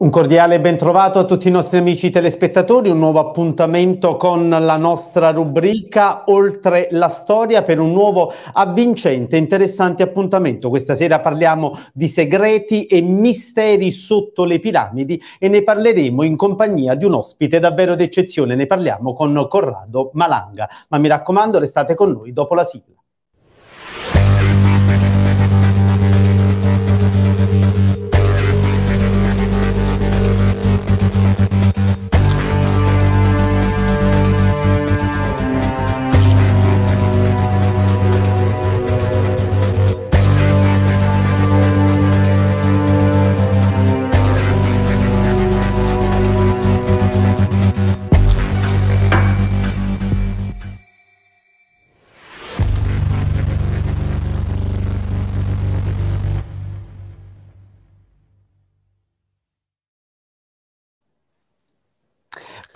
Un cordiale bentrovato a tutti i nostri amici telespettatori, un nuovo appuntamento con la nostra rubrica Oltre la storia per un nuovo avvincente e interessante appuntamento. Questa sera parliamo di segreti e misteri sotto le piramidi e ne parleremo in compagnia di un ospite davvero d'eccezione. Ne parliamo con Corrado Malanga, ma mi raccomando restate con noi dopo la sigla.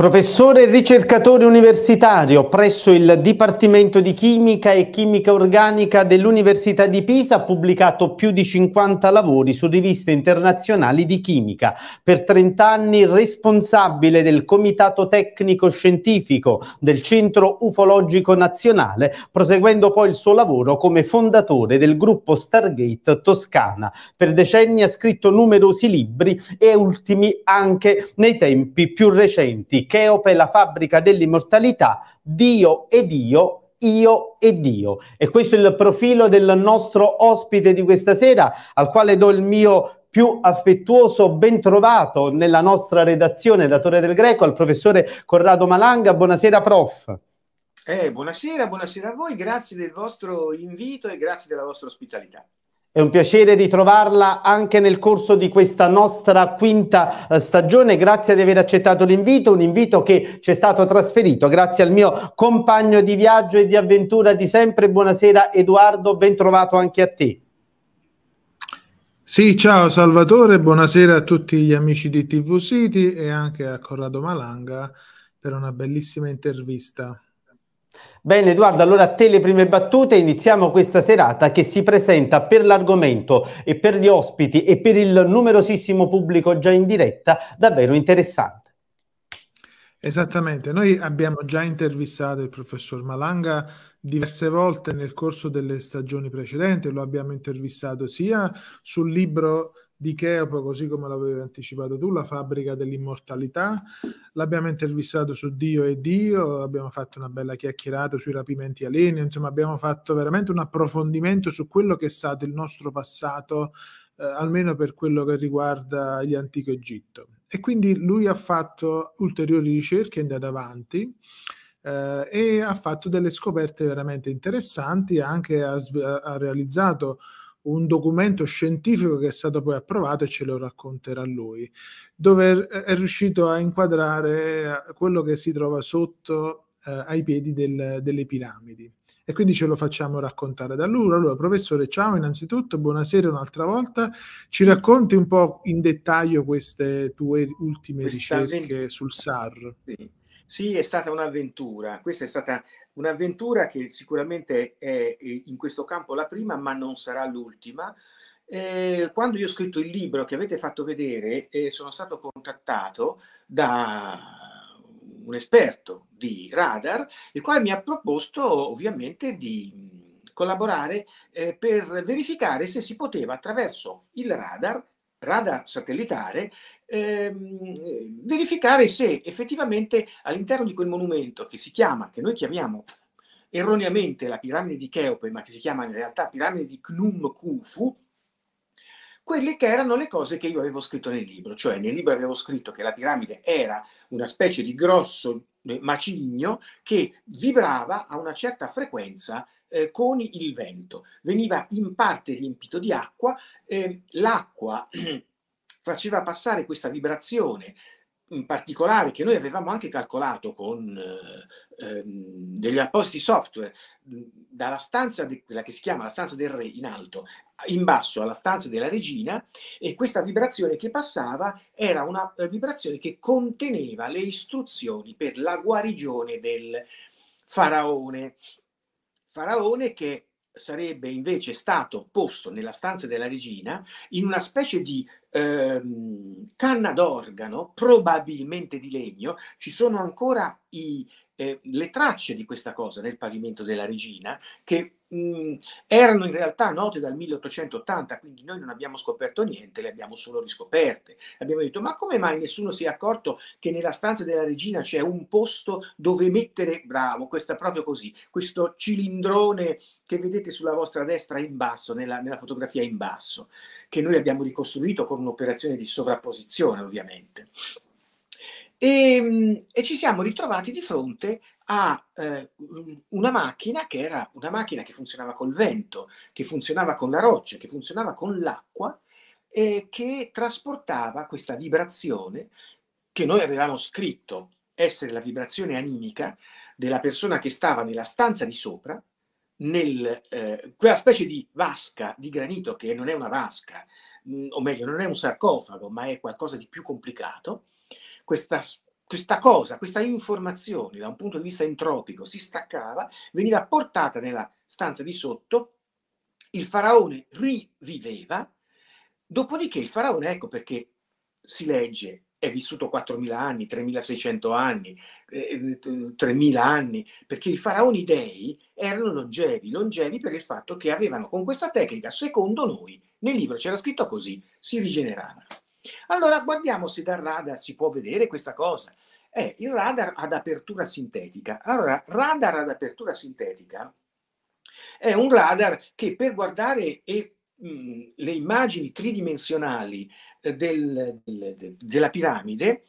Professore e ricercatore universitario presso il Dipartimento di Chimica e Chimica Organica dell'Università di Pisa, ha pubblicato più di 50 lavori su riviste internazionali di chimica. Per 30 anni responsabile del Comitato Tecnico Scientifico del Centro Ufologico Nazionale, proseguendo poi il suo lavoro come fondatore del gruppo Stargate Toscana. Per decenni ha scritto numerosi libri e ultimi anche nei tempi più recenti Cheope, la fabbrica dell'immortalità, Dio e Dio io e Dio. E questo è il profilo del nostro ospite di questa sera, al quale do il mio più affettuoso bentrovato nella nostra redazione da Torre del Greco, al professore Corrado Malanga. Buonasera, prof. Eh, buonasera, buonasera a voi, grazie del vostro invito e grazie della vostra ospitalità. È un piacere ritrovarla anche nel corso di questa nostra quinta eh, stagione. Grazie di aver accettato l'invito, un invito che ci è stato trasferito grazie al mio compagno di viaggio e di avventura di sempre. Buonasera Edoardo, ben trovato anche a te. Sì, ciao Salvatore, buonasera a tutti gli amici di TV City e anche a Corrado Malanga per una bellissima intervista. Bene Edoardo, allora a te le prime battute, iniziamo questa serata che si presenta per l'argomento e per gli ospiti e per il numerosissimo pubblico già in diretta davvero interessante. Esattamente, noi abbiamo già intervistato il professor Malanga diverse volte nel corso delle stagioni precedenti, lo abbiamo intervistato sia sul libro di Cheopo, così come l'avevi anticipato tu, la fabbrica dell'immortalità. L'abbiamo intervistato su Dio e Dio, abbiamo fatto una bella chiacchierata sui rapimenti alieni, insomma abbiamo fatto veramente un approfondimento su quello che è stato il nostro passato, eh, almeno per quello che riguarda l'antico Egitto. E quindi lui ha fatto ulteriori ricerche, è andato avanti. Eh, e ha fatto delle scoperte veramente interessanti, anche ha, ha realizzato un documento scientifico che è stato poi approvato e ce lo racconterà lui, dove è riuscito a inquadrare eh, quello che si trova sotto eh, ai piedi del, delle piramidi. E quindi ce lo facciamo raccontare da lui. Allora, professore, ciao innanzitutto, buonasera un'altra volta. Ci racconti un po' in dettaglio queste tue ultime Questa ricerche ven- sul SAR? Sì. Sì, è stata un'avventura, questa è stata un'avventura che sicuramente è in questo campo la prima, ma non sarà l'ultima. Eh, quando io ho scritto il libro che avete fatto vedere, eh, sono stato contattato da un esperto di radar, il quale mi ha proposto ovviamente di collaborare eh, per verificare se si poteva attraverso il radar radar satellitare ehm, verificare se effettivamente all'interno di quel monumento che si chiama, che noi chiamiamo erroneamente la piramide di Cheope, ma che si chiama in realtà piramide di Knum Khufu, quelle che erano le cose che io avevo scritto nel libro, cioè nel libro avevo scritto che la piramide era una specie di grosso eh, macigno che vibrava a una certa frequenza eh, con il vento, veniva in parte riempito di acqua, eh, l'acqua faceva passare questa vibrazione in particolare che noi avevamo anche calcolato con eh, ehm, degli appositi software dalla stanza di, quella che si chiama la stanza del re in alto in basso alla stanza della regina e questa vibrazione che passava era una eh, vibrazione che conteneva le istruzioni per la guarigione del faraone faraone che sarebbe invece stato posto nella stanza della regina in una specie di ehm, canna d'organo, probabilmente di legno. Ci sono ancora i, eh, le tracce di questa cosa nel pavimento della regina, che erano in realtà note dal 1880, quindi noi non abbiamo scoperto niente, le abbiamo solo riscoperte. Abbiamo detto, ma come mai nessuno si è accorto che nella stanza della regina c'è un posto dove mettere, bravo, questa proprio così, questo cilindrone che vedete sulla vostra destra in basso, nella, nella fotografia in basso, che noi abbiamo ricostruito con un'operazione di sovrapposizione ovviamente. E, ehm, e, ci siamo ritrovati di fronte a eh, una macchina che era una macchina che funzionava col vento, che funzionava con la roccia, che funzionava con l'acqua e che trasportava questa vibrazione che noi avevamo scritto essere la vibrazione animica della persona che stava nella stanza di sopra, nel, eh, quella specie di vasca di granito che non è una vasca, mh, mm, o meglio non è un sarcofago, ma è qualcosa di più complicato, questa questa cosa, questa informazione da un punto di vista entropico si staccava, veniva portata nella stanza di sotto, il faraone riviveva, dopodiché il faraone, ecco perché si legge, è vissuto 4.000 anni, 3.600 anni, 3.000 eh, eh, anni, perché i faraoni dei erano longevi, longevi per il fatto che avevano con questa tecnica, secondo noi, nel libro c'era scritto così, si rigeneravano. Allora guardiamo se dal radar si può vedere questa cosa. È eh, il radar ad apertura sintetica. Allora, radar ad apertura sintetica è un radar che per guardare e, mh, mm, le immagini tridimensionali eh, del, del, della piramide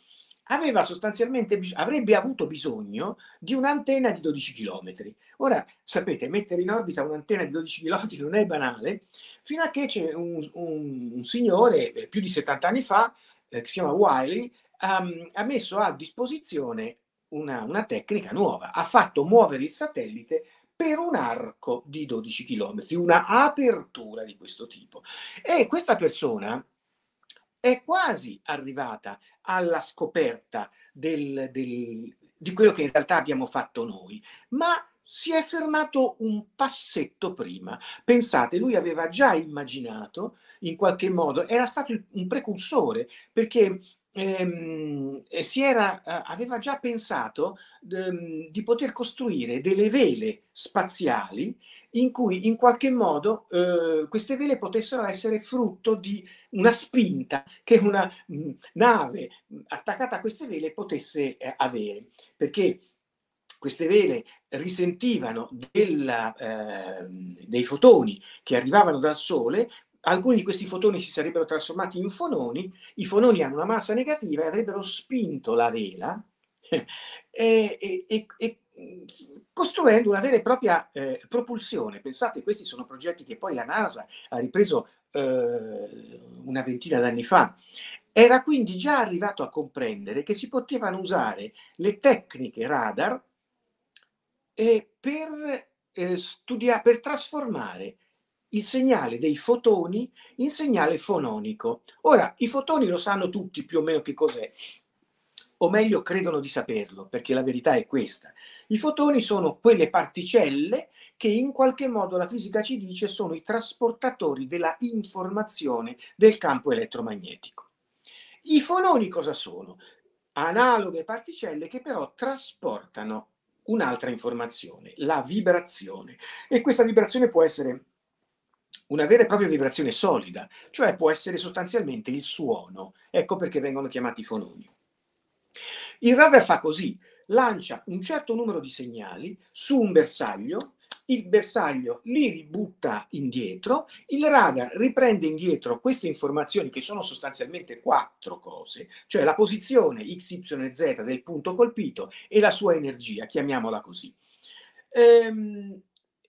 aveva sostanzialmente avrebbe avuto bisogno di un'antenna di 12 km. Ora, sapete, mettere in orbita un'antenna di 12 km non è banale, fino a che c'è un, un, un signore eh, più di 70 anni fa, eh, che si chiama Wiley, um, ha messo a disposizione una, una tecnica nuova, ha fatto muovere il satellite per un arco di 12 km, una apertura di questo tipo. E questa persona, è quasi arrivata alla scoperta del, del, di quello che in realtà abbiamo fatto noi, ma si è fermato un passetto prima. Pensate, lui aveva già immaginato, in qualche modo, era stato un precursore, perché ehm, eh, era, eh, aveva già pensato ehm, di poter costruire delle vele spaziali in cui in qualche modo eh, queste vele potessero essere frutto di una spinta che una mm, nave mm, attaccata a queste vele potesse eh, avere, perché queste vele risentivano della, eh, dei fotoni che arrivavano dal Sole, alcuni di questi fotoni si sarebbero trasformati in fononi, i fononi hanno una massa negativa e avrebbero spinto la vela e, e, e mm, costruendo una vera e propria eh, propulsione. Pensate, questi sono progetti che poi la NASA ha ripreso eh, una ventina d'anni fa. Era quindi già arrivato a comprendere che si potevano usare le tecniche radar eh, per, eh, studia- per trasformare il segnale dei fotoni in segnale fononico. Ora, i fotoni lo sanno tutti più o meno che cos'è, o meglio credono di saperlo, perché la verità è questa. I fotoni sono quelle particelle che in qualche modo la fisica ci dice sono i trasportatori della informazione del campo elettromagnetico. I fononi cosa sono? Analoghe particelle che però trasportano un'altra informazione, la vibrazione. E questa vibrazione può essere una vera e propria vibrazione solida, cioè può essere sostanzialmente il suono. Ecco perché vengono chiamati fononi. Il radar fa così, lancia un certo numero di segnali su un bersaglio il bersaglio li ributta indietro, il radar riprende indietro queste informazioni che sono sostanzialmente quattro cose, cioè la posizione x, y, z del punto colpito e la sua energia, chiamiamola così. Ehm,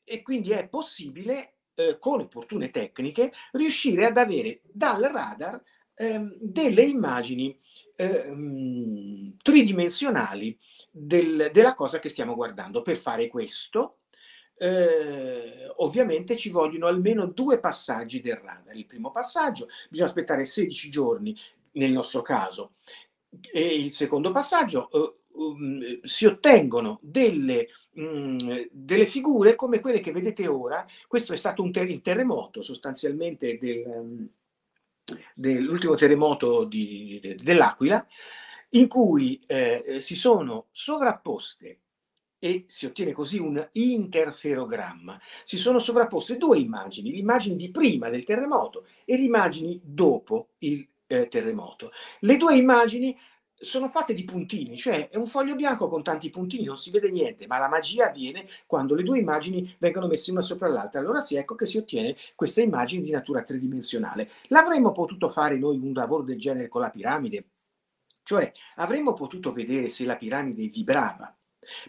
e quindi è possibile, eh, con opportune tecniche, riuscire ad avere dal radar ehm, delle immagini ehm, tridimensionali del, della cosa che stiamo guardando. Per fare questo eh, ovviamente ci vogliono almeno due passaggi del radar. Il primo passaggio, bisogna aspettare 16 giorni nel nostro caso. E il secondo passaggio, eh, um, si ottengono delle, mh, mm, delle, figure come quelle che vedete ora. Questo è stato un ter- il terremoto sostanzialmente del, mm, dell'ultimo terremoto di, dell'Aquila, in cui eh, si sono sovrapposte e si ottiene così un interferogramma. Si sono sovrapposte due immagini, l'immagine di prima del terremoto e le immagini dopo il eh, terremoto. Le due immagini sono fatte di puntini, cioè è un foglio bianco con tanti puntini, non si vede niente, ma la magia avviene quando le due immagini vengono messe una sopra l'altra. Allora sì, ecco che si ottiene questa immagine di natura tridimensionale. L'avremmo potuto fare noi un lavoro del genere con la piramide? Cioè, avremmo potuto vedere se la piramide vibrava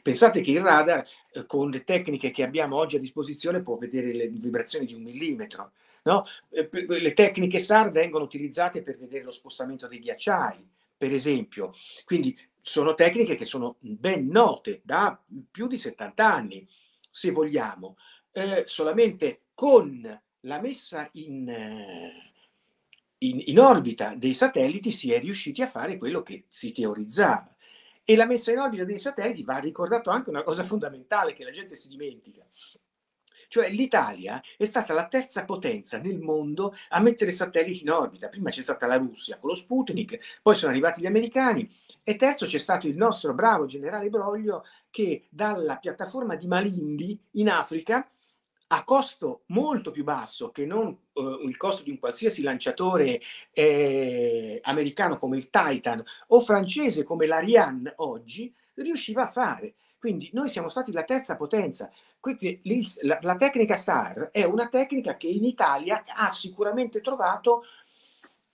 Pensate che il radar, eh, con le tecniche che abbiamo oggi a disposizione, può vedere le vibrazioni di un millimetro. No? Eh, le tecniche SAR vengono utilizzate per vedere lo spostamento dei ghiacciai, per esempio. Quindi sono tecniche che sono ben note da più di 70 anni, se vogliamo. Eh, solamente con la messa in, eh, in, in orbita dei satelliti si è riusciti a fare quello che si teorizzava. E la messa in orbita dei satelliti va ricordato anche una cosa fondamentale che la gente si dimentica. Cioè l'Italia è stata la terza potenza nel mondo a mettere satelliti in orbita. Prima c'è stata la Russia con lo Sputnik, poi sono arrivati gli americani e terzo c'è stato il nostro bravo generale Broglio che dalla piattaforma di Malindi in Africa a costo molto più basso che non eh, il costo di un qualsiasi lanciatore eh, americano come il Titan o francese come l'Ariane oggi riusciva a fare. Quindi noi siamo stati la terza potenza. Quindi la, la tecnica SAR è una tecnica che in Italia ha sicuramente trovato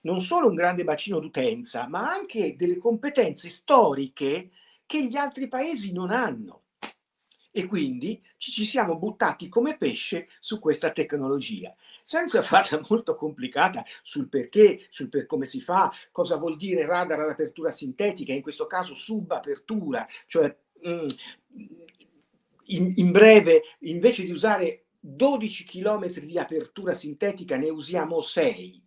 non solo un grande bacino d'utenza, ma anche delle competenze storiche che gli altri paesi non hanno e quindi ci siamo buttati come pesce su questa tecnologia senza certo. farla molto complicata sul perché, sul per come si fa, cosa vuol dire radar ad apertura sintetica, in questo caso subapertura, cioè mm, in, in breve, invece di usare 12 km di apertura sintetica ne usiamo 6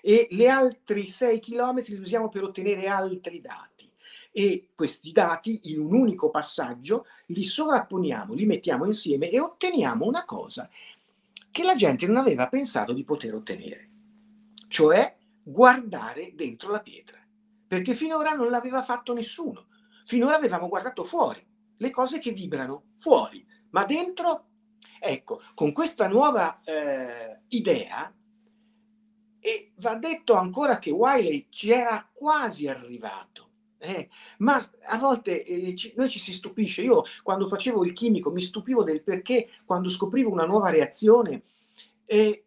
e le altri 6 km li usiamo per ottenere altri dati e questi dati in un unico passaggio li sovrapponiamo, li mettiamo insieme e otteniamo una cosa che la gente non aveva pensato di poter ottenere, cioè guardare dentro la pietra, perché finora non l'aveva fatto nessuno, finora avevamo guardato fuori, le cose che vibrano fuori, ma dentro, ecco, con questa nuova eh, idea, e va detto ancora che Wiley ci era quasi arrivato, eh, ma a volte eh, ci, noi ci si stupisce. Io quando facevo il chimico mi stupivo del perché quando scoprivo una nuova reazione eh,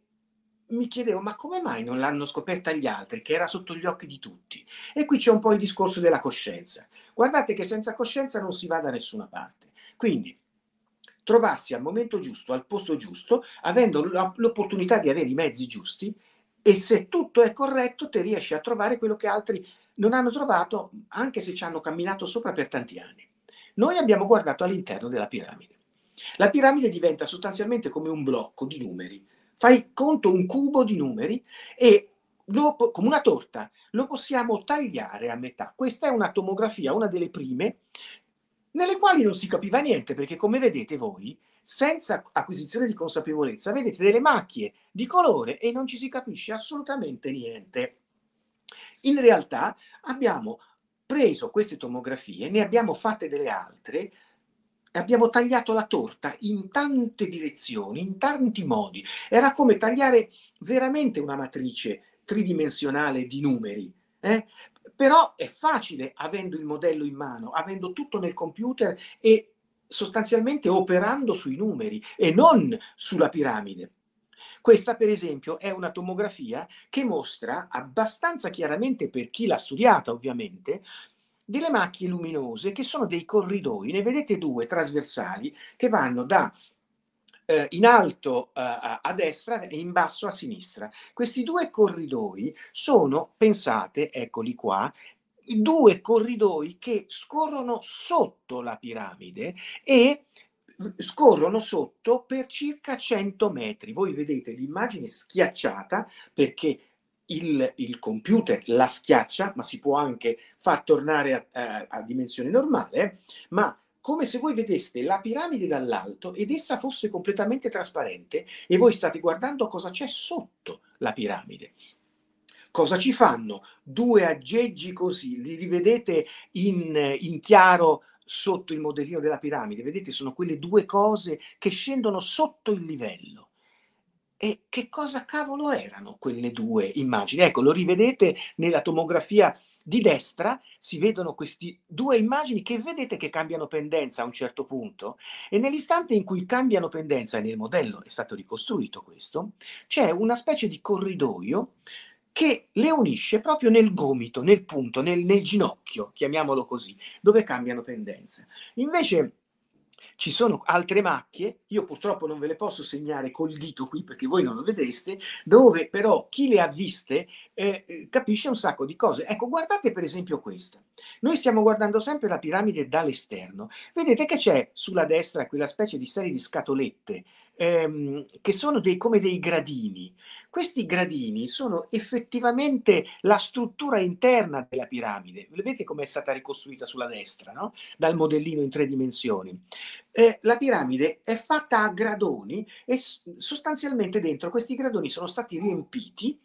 mi chiedevo ma come mai non l'hanno scoperta gli altri, che era sotto gli occhi di tutti. E qui c'è un po' il discorso della coscienza. Guardate che senza coscienza non si va da nessuna parte. Quindi trovarsi al momento giusto, al posto giusto, avendo l'opportunità di avere i mezzi giusti e se tutto è corretto ti riesci a trovare quello che altri non hanno trovato, anche se ci hanno camminato sopra per tanti anni. Noi abbiamo guardato all'interno della piramide. La piramide diventa sostanzialmente come un blocco di numeri. Fai conto un cubo di numeri e lo, come una torta lo possiamo tagliare a metà. Questa è una tomografia, una delle prime, nelle quali non si capiva niente perché come vedete voi, senza acquisizione di consapevolezza, vedete delle macchie di colore e non ci si capisce assolutamente niente. In realtà abbiamo preso queste tomografie, ne abbiamo fatte delle altre, abbiamo tagliato la torta in tante direzioni, in tanti modi. Era come tagliare veramente una matrice tridimensionale di numeri. Eh? Però è facile avendo il modello in mano, avendo tutto nel computer e sostanzialmente operando sui numeri e non sulla piramide. Questa, per esempio, è una tomografia che mostra abbastanza chiaramente, per chi l'ha studiata ovviamente, delle macchie luminose che sono dei corridoi, ne vedete due trasversali che vanno da eh, in alto eh, a destra e in basso a sinistra. Questi due corridoi sono, pensate, eccoli qua, due corridoi che scorrono sotto la piramide e scorrono sotto per circa 100 metri. Voi vedete l'immagine schiacciata perché il, il computer la schiaccia, ma si può anche far tornare a, a, a dimensione normale, ma come se voi vedeste la piramide dall'alto ed essa fosse completamente trasparente e voi state guardando cosa c'è sotto la piramide. Cosa ci fanno due aggeggi così? Li rivedete in, in chiaro sotto il modellino della piramide, vedete, sono quelle due cose che scendono sotto il livello. E che cosa cavolo erano quelle due immagini? Ecco, lo rivedete nella tomografia di destra, si vedono queste due immagini che vedete che cambiano pendenza a un certo punto e nell'istante in cui cambiano pendenza, e nel modello è stato ricostruito questo, c'è una specie di corridoio che le unisce proprio nel gomito, nel punto, nel, nel ginocchio, chiamiamolo così, dove cambiano pendenza. Invece ci sono altre macchie, io purtroppo non ve le posso segnare col dito qui perché voi non lo vedreste, dove però chi le ha viste eh, capisce un sacco di cose. Ecco, guardate per esempio questa. Noi stiamo guardando sempre la piramide dall'esterno. Vedete che c'è sulla destra quella specie di serie di scatolette ehm, che sono dei, come dei gradini. Questi gradini sono effettivamente la struttura interna della piramide. Vedete come è stata ricostruita sulla destra, no? dal modellino in tre dimensioni. Eh, la piramide è fatta a gradoni e sostanzialmente dentro questi gradoni sono stati riempiti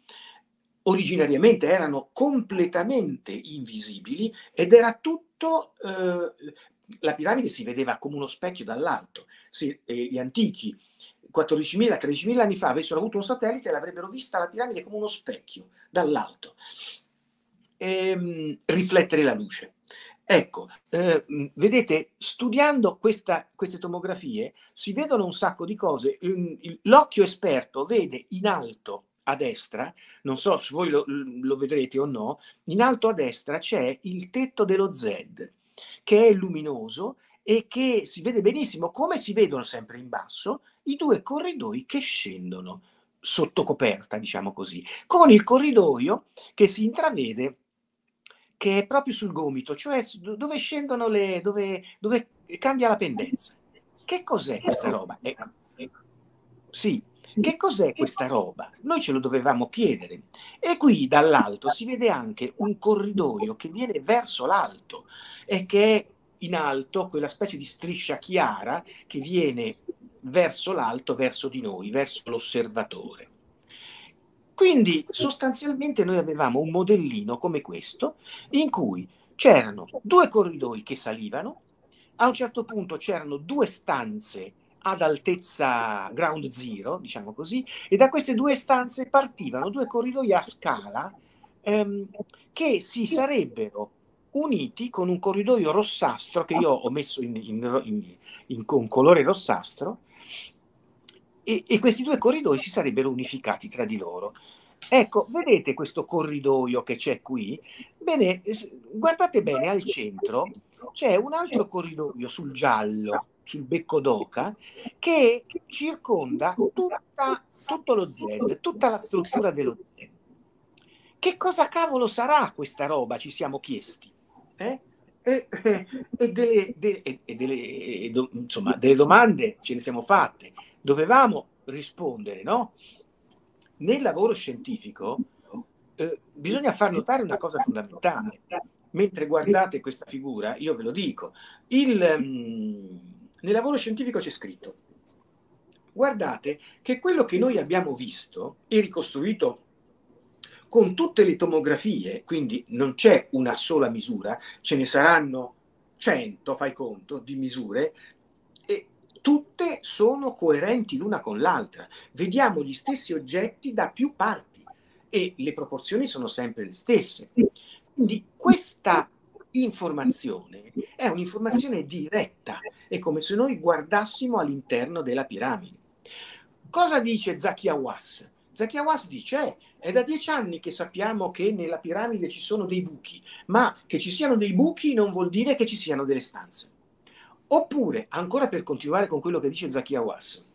originariamente erano completamente invisibili ed era tutto eh, la piramide si vedeva come uno specchio dall'alto. Si, eh, gli antichi 14.000, 13.000 anni fa avessero avuto un satellite l'avrebbero vista la piramide come uno specchio dall'alto, ehm, riflettere la luce. Ecco, eh, mm, vedete, studiando questa, queste tomografie si vedono un sacco di cose. L'occhio esperto vede in alto a destra, non so se voi lo, lo, vedrete o no, in alto a destra c'è il tetto dello Z che è luminoso e che si vede benissimo come si vedono sempre in basso i due corridoi che scendono sotto coperta, diciamo così, con il corridoio che si intravede che è proprio sul gomito, cioè dove scendono le... dove, dove cambia la pendenza. Che cos'è questa roba? Ecco. Sì, che cos'è questa roba? Noi ce lo dovevamo chiedere. E qui dall'alto si vede anche un corridoio che viene verso l'alto e che è in alto quella specie di striscia chiara che viene verso l'alto, verso di noi, verso l'osservatore. Quindi sostanzialmente noi avevamo un modellino come questo in cui c'erano due corridoi che salivano, a un certo punto c'erano due stanze ad altezza ground zero, diciamo così, e da queste due stanze partivano due corridoi a scala ehm, che si sarebbero uniti con un corridoio rossastro che io ho messo in, in, in, in colore rossastro e, e questi due corridoi si sarebbero unificati tra di loro. Ecco, vedete questo corridoio che c'è qui? Bene, guardate bene al centro c'è un altro corridoio sul giallo, sul becco d'oca, che circonda tutta, tutto lo Z, tutta la struttura dello Z. Che cosa cavolo sarà questa roba? Ci siamo chiesti. Eh? E, e, delle, de, e delle, do, insomma, delle domande ce ne siamo fatte. Dovevamo rispondere, no? Nel lavoro scientifico eh, bisogna far notare una cosa fondamentale. Mentre guardate questa figura, io ve lo dico, il, mm, nel lavoro scientifico c'è scritto, guardate che quello che noi abbiamo visto e ricostruito con tutte le tomografie, quindi non c'è una sola misura, ce ne saranno 100, fai conto, di misure, e tutte sono coerenti l'una con l'altra. Vediamo gli stessi oggetti da più parti e le proporzioni sono sempre le stesse. Quindi questa informazione è un'informazione diretta, è come se noi guardassimo all'interno della piramide. Cosa dice Zakiawas? Zakia Wasdi c'è, eh, è da dieci anni che sappiamo che nella piramide ci sono dei buchi, ma che ci siano dei buchi non vuol dire che ci siano delle stanze. Oppure, ancora per continuare con quello che dice Zakia Was,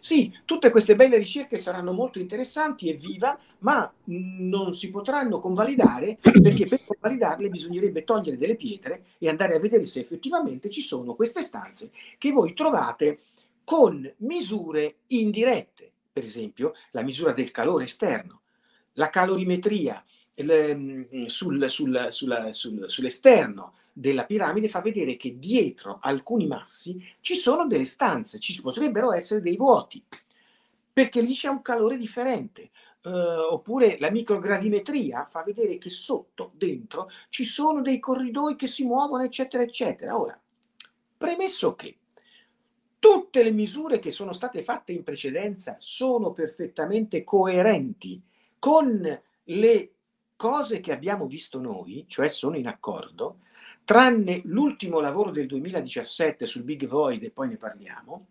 sì, tutte queste belle ricerche saranno molto interessanti e viva, ma non si potranno convalidare perché per convalidarle bisognerebbe togliere delle pietre e andare a vedere se effettivamente ci sono queste stanze che voi trovate con misure indirette per esempio, la misura del calore esterno, la calorimetria il, ehm, sul, sul, sulla, sul, sull'esterno della piramide fa vedere che dietro alcuni massi ci sono delle stanze, ci potrebbero essere dei vuoti, perché lì c'è un calore differente. Eh, oppure la microgravimetria fa vedere che sotto, dentro, ci sono dei corridoi che si muovono, eccetera, eccetera. Ora, premesso che tutte le misure che sono state fatte in precedenza sono perfettamente coerenti con le cose che abbiamo visto noi, cioè sono in accordo, tranne l'ultimo lavoro del 2017 sul Big Void e poi ne parliamo.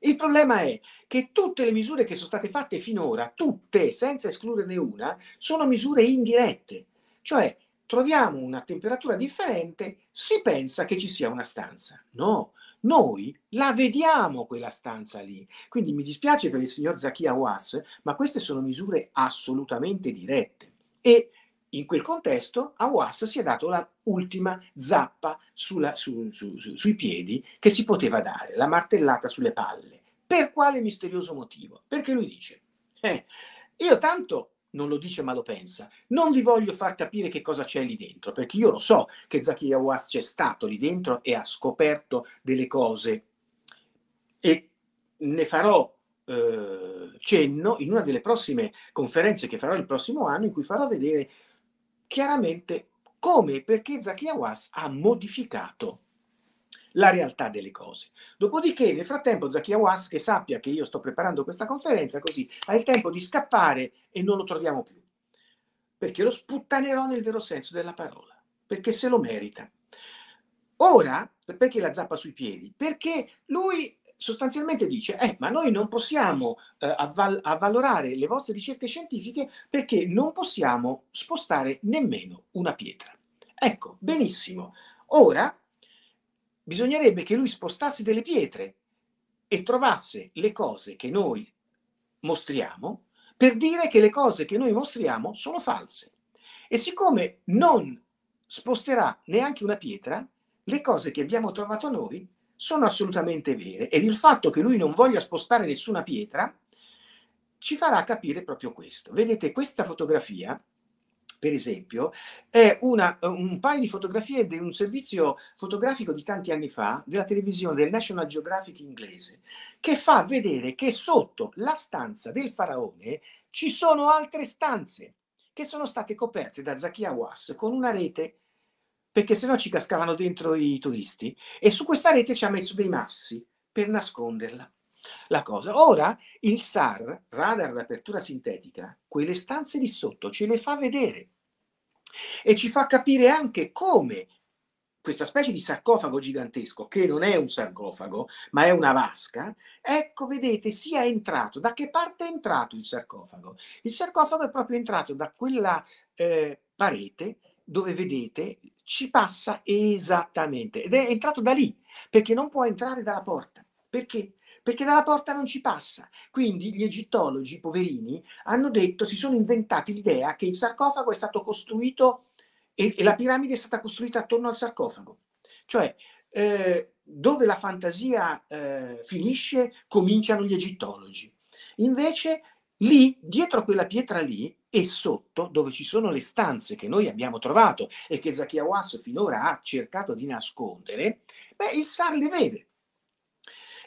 Il problema è che tutte le misure che sono state fatte finora, tutte, senza escluderne una, sono misure indirette, cioè troviamo una temperatura differente, si pensa che ci sia una stanza. No, noi la vediamo quella stanza lì. Quindi mi dispiace per il signor Zakia Was, ma queste sono misure assolutamente dirette. E in quel contesto Awas si è dato la ultima zappa sulla, su, su, su, sui piedi che si poteva dare, la martellata sulle palle. Per quale misterioso motivo? Perché lui dice, eh, io tanto non lo dice ma lo pensa. Non vi voglio far capire che cosa c'è lì dentro, perché io lo so che Zaki Awas c'è stato lì dentro e ha scoperto delle cose e ne farò eh, cenno in una delle prossime conferenze che farò il prossimo anno in cui farò vedere chiaramente come e perché Zaki Awas ha modificato la realtà delle cose. Dopodiché, nel frattempo, Zacchia Was che sappia che io sto preparando questa conferenza, così ha il tempo di scappare e non lo troviamo più. Perché lo sputtanerò nel vero senso della parola, perché se lo merita. Ora, perché la zappa sui piedi? Perché lui sostanzialmente dice, eh, ma noi non possiamo eh, avval- avvalorare le vostre ricerche scientifiche perché non possiamo spostare nemmeno una pietra. Ecco, benissimo. Ora bisognerebbe che lui spostasse delle pietre e trovasse le cose che noi mostriamo per dire che le cose che noi mostriamo sono false. E siccome non sposterà neanche una pietra, le cose che abbiamo trovato noi sono assolutamente vere. Ed il fatto che lui non voglia spostare nessuna pietra ci farà capire proprio questo. Vedete, questa fotografia per esempio, è una, eh, un paio di fotografie di un servizio fotografico di tanti anni fa della televisione del National Geographic inglese, che fa vedere che sotto la stanza del faraone ci sono altre stanze che sono state coperte da Zakia Was con una rete perché sennò ci cascavano dentro i turisti e su questa rete ci ha messo dei massi per nasconderla la cosa. Ora il SAR, radar d'apertura sintetica, quelle stanze lì sotto ce le fa vedere e ci fa capire anche come questa specie di sarcofago gigantesco, che non è un sarcofago, ma è una vasca, ecco, vedete, sia entrato. Da che parte è entrato il sarcofago? Il sarcofago è proprio entrato da quella eh, parete dove vedete ci passa esattamente ed è entrato da lì perché non può entrare dalla porta perché perché dalla porta non ci passa. Quindi gli egittologi, poverini, hanno detto, si sono inventati l'idea che il sarcofago è stato costruito e, e la piramide è stata costruita attorno al sarcofago. Cioè, eh, dove la fantasia eh, finisce, cominciano gli egittologi. Invece, lì, dietro quella pietra lì, e sotto, dove ci sono le stanze che noi abbiamo trovato e che Zacchiawas finora ha cercato di nascondere, beh, il Sar le vede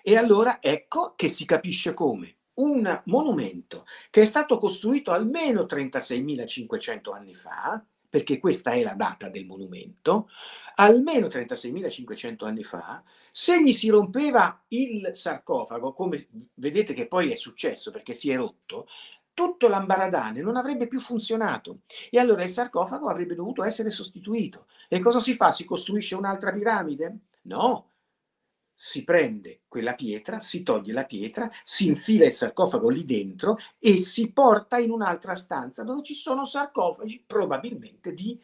e allora ecco che si capisce come un monumento che è stato costruito almeno 36.500 anni fa, perché questa è la data del monumento, almeno 36.500 anni fa, se gli si rompeva il sarcofago, come vedete che poi è successo perché si è rotto, tutto l'ambaradane non avrebbe più funzionato e allora il sarcofago avrebbe dovuto essere sostituito. E cosa si fa? Si costruisce un'altra piramide? No, si prende quella pietra, si toglie la pietra, si infila il sarcofago lì dentro e si porta in un'altra stanza dove ci sono sarcofagi probabilmente di,